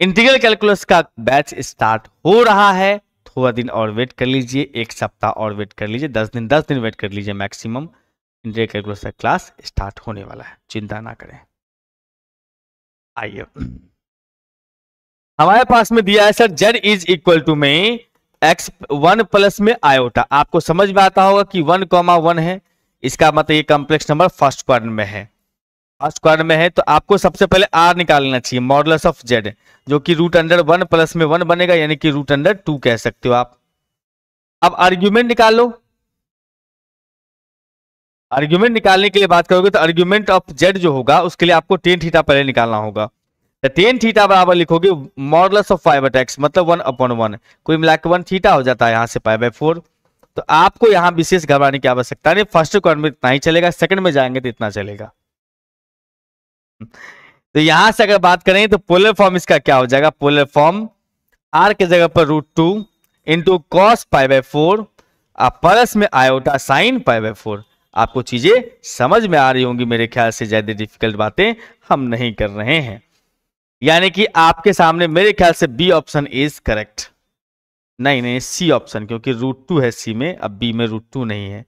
इंटीग्रल कैलकुलस का बैच स्टार्ट हो रहा है थोड़ा दिन और वेट कर लीजिए एक सप्ताह और वेट कर लीजिए दस दिन दस दिन वेट कर लीजिए मैक्सिमम इंटीग्रल कैलकुलस का क्लास स्टार्ट होने वाला है चिंता ना करें आइए हमारे पास में दिया है sir Z is equal to में एक्स वन प्लस में आयोटा आपको समझ में आता होगा कि वन कॉमा वन है इसका मतलब ये कॉम्प्लेक्स नंबर फर्स्ट वर्न में है स्क्वायर में है तो आपको सबसे पहले आर निकालना चाहिए मॉडलस ऑफ जेड जो कि रूट अंडर वन प्लस में वन बनेगा यानी कि रूट अंडर टू कह सकते हो आप अब आर्ग्यूमेंट निकाल लो आर्ग्यूमेंट निकालने के लिए बात करोगे तो आर्ग्यूमेंट ऑफ जेड जो होगा उसके लिए आपको टेन थीटा पहले निकालना होगा तो टेन थीटा बराबर लिखोगे मॉडलस ऑफ फाइव अटैक्स मतलब वन अपॉन वन कोई मिला के वन थीटा हो जाता है यहाँ से फाइव बाई फोर तो आपको यहाँ विशेष घबराने की आवश्यकता नहीं फर्स्ट क्वार में इतना ही चलेगा सेकंड में जाएंगे तो इतना चलेगा तो यहां से अगर बात करें तो पोलर फॉर्म इसका क्या हो जाएगा पोलर फॉर्म आर के जगह पर root two into cos five by four आप प्लस में iota sine five by four आपको चीजें समझ में आ रही होंगी मेरे ख्याल से ज्यादा डिफिकल्ट बातें हम नहीं कर रहे हैं यानी कि आपके सामने मेरे ख्याल से बी ऑप्शन इज करेक्ट नहीं नहीं सी ऑप्शन क्योंकि रूट टू है सी में अब बी में रूट टू नहीं है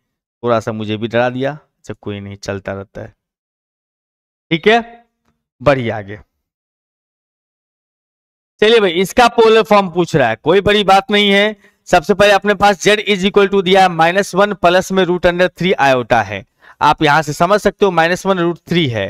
थोड़ा सा मुझे भी डरा दिया जब अच्छा, कोई नहीं चलता रहता है ठीक है बढ़ी आगे चलिए भाई इसका पोलर फॉर्म पूछ रहा है कोई बड़ी बात नहीं है सबसे पहले अपने पास जेड इज इक्वल टू दिया है माइनस वन प्लस में रूट अंडर थ्री आयोटा है आप यहां से समझ सकते हो माइनस वन रूट थ्री है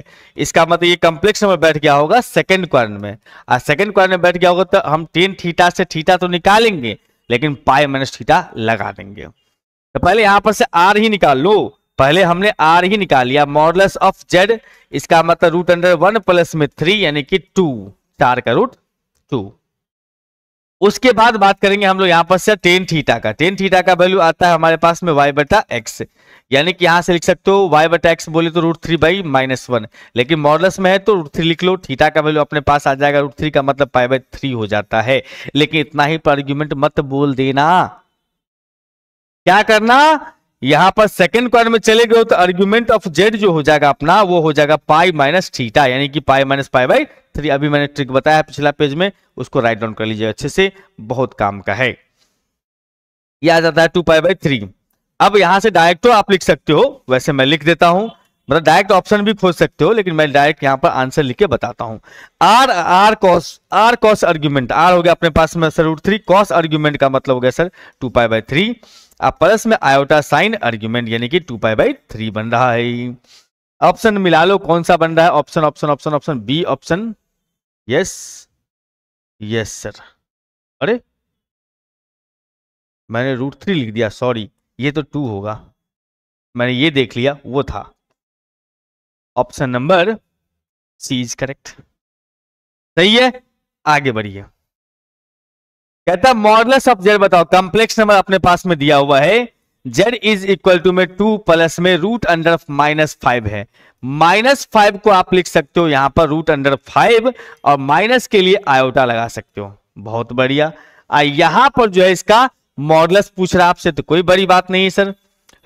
इसका मतलब ये कम्प्लेक्स में बैठ गया होगा सेकंड क्वारन में और सेकंड क्वारन में बैठ गया होगा तो हम टेन थीटा से थीटा तो निकालेंगे लेकिन पाई माइनस थीटा लगा देंगे तो पहले यहां पर से आर ही निकाल लो पहले हमने आर ही निकाल लिया मॉडलस ऑफ जेड इसका मतलब रूट अंडर वन प्लस में थ्री यानी कि टू चार का रूट टू उसके बाद बात करेंगे हम लोग यहां पर से टेन थीटा का टेन थीटा का वैल्यू आता है हमारे पास में वाई बटा एक्स यानी कि यहां से लिख सकते हो वाई बटा एक्स बोले तो root three by minus one लेकिन मॉडल में है तो रूट थ्री लिख लो थीटा का वैल्यू अपने पास आ जाएगा रूट थ्री का मतलब पाई बाई थ्री हो जाता है लेकिन इतना ही पर आर्ग्यूमेंट मत बोल देना क्या करना यहां पर सेकंड क्वार में चले गए तो आर्ग्यूमेंट ऑफ जेड जो हो जाएगा अपना वो हो जाएगा पाई माइनस थीटा यानी कि pi minus pi by three अभी मैंने ट्रिक बताया है पिछला पेज में उसको राइट डाउन कर लीजिए अच्छे से बहुत काम का है यह आ जाता है टू पाई बाई थ्री अब यहां से डायरेक्ट आप लिख सकते हो वैसे मैं लिख देता हूं मतलब डायरेक्ट ऑप्शन भी खोज सकते हो लेकिन मैं डायरेक्ट यहाँ पर आंसर लिख के बताता हूँ R R cos R cos argument R हो गया अपने पास में sir root three cos argument का मतलब हो गया sir two pi by three अब प्लस में आयोटा साइन आर्ग्यूमेंट यानी कि टू पाई बाई थ्री बन रहा है ऑप्शन मिला लो कौन सा बन रहा है option option option option B option yes yes sir अरे मैंने रूट थ्री लिख दिया सॉरी ये तो टू होगा मैंने ये देख लिया वो था option number C is correct सही है आगे बढ़िए कहता है मॉडलस ऑफ जेड बताओ कॉम्प्लेक्स नंबर अपने पास में दिया हुआ है जेड इज इक्वल टू में टू प्लस में रूट अंडर माइनस फाइव है माइनस फाइव को आप लिख सकते हो यहां पर रूट अंडर फाइव और माइनस के लिए आयोटा लगा सकते हो बहुत बढ़िया यहां पर जो है इसका मॉडलस पूछ रहा आपसे तो कोई बड़ी बात नहीं है सर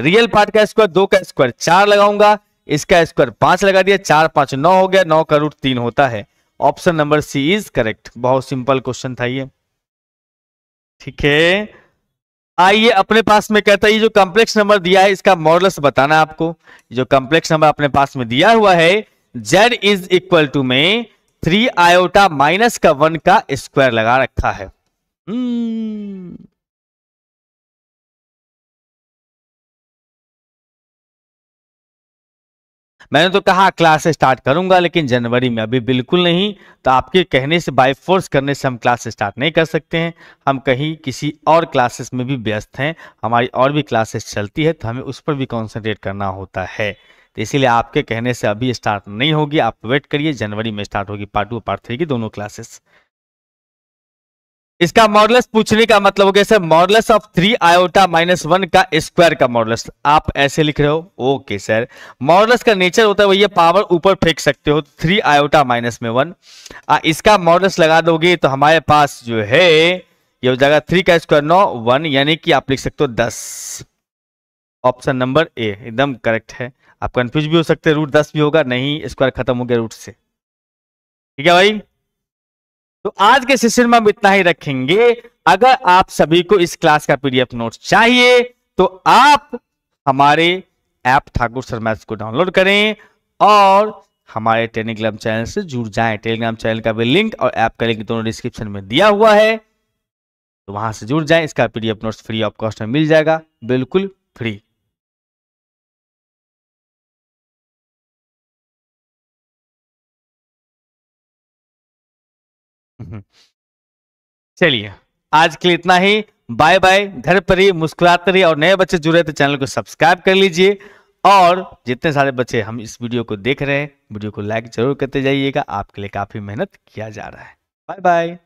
रियल पार्ट का स्क्वायर दो का स्क्वायर चार लगाऊंगा इसका स्क्वायर पांच लगा दिया चार पांच नौ हो गया नौ का रूट तीन होता है option number C is correct बहुत सिंपल क्वेश्चन था ये ठीक है आइए अपने पास में कहता है ये जो कॉम्प्लेक्स नंबर दिया है इसका मॉडल्स बताना आपको जो कॉम्प्लेक्स नंबर अपने पास में दिया हुआ है जेड इज इक्वल टू में थ्री आयोटा माइनस का वन का स्क्वायर लगा रखा है hmm. मैंने तो कहा क्लास स्टार्ट करूंगा लेकिन जनवरी में अभी बिल्कुल नहीं तो आपके कहने से बाय फोर्स करने से हम क्लास स्टार्ट नहीं कर सकते हैं हम कहीं किसी और क्लासेस में भी व्यस्त हैं हमारी और भी क्लासेस चलती है तो हमें उस पर भी कॉन्सेंट्रेट करना होता है तो इसीलिए आपके कहने से अभी स्टार्ट नहीं होगी आप वेट करिए जनवरी में स्टार्ट होगी पार्ट टू पार्ट थ्री की दोनों क्लासेस इसका मॉडलस पूछने का मतलब हो गया sir modulus of three iota minus one का स्क्वायर का मॉडलस आप ऐसे लिख रहे हो ओके सर मॉडलस का नेचर होता है भैया पावर ऊपर फेंक सकते हो थ्री आयोटा माइनस में वन इसका मॉडलस लगा दोगे तो हमारे पास जो है ये हो जाएगा थ्री का स्क्वायर नौ वन यानी कि आप लिख सकते हो दस ऑप्शन नंबर ए एकदम करेक्ट है आप कंफ्यूज भी हो सकते हैं रूट दस भी होगा नहीं स्क्वायर खत्म हो गया रूट से ठीक है भाई तो आज के सेशन में हम इतना ही रखेंगे अगर आप सभी को इस क्लास का पीडीएफ नोट्स चाहिए तो आप हमारे ऐप ठाकुर सर मैथ्स को डाउनलोड करें और हमारे टेलीग्राम चैनल से जुड़ जाएं टेलीग्राम चैनल का भी लिंक और ऐप का लिंक दोनों डिस्क्रिप्शन में दिया हुआ है तो वहां से जुड़ जाएं इसका PDF notes free of cost में मिल जाएगा बिल्कुल फ्री हम्म। चलिए आज के लिए इतना ही बाय बाय घर पर ही मुस्कुराते रहिए और नए बच्चे जुड़े तो चैनल को सब्सक्राइब कर लीजिए और जितने सारे बच्चे हम इस वीडियो को देख रहे हैं वीडियो को लाइक जरूर करते जाइएगा आपके लिए काफ़ी मेहनत किया जा रहा है बाय बाय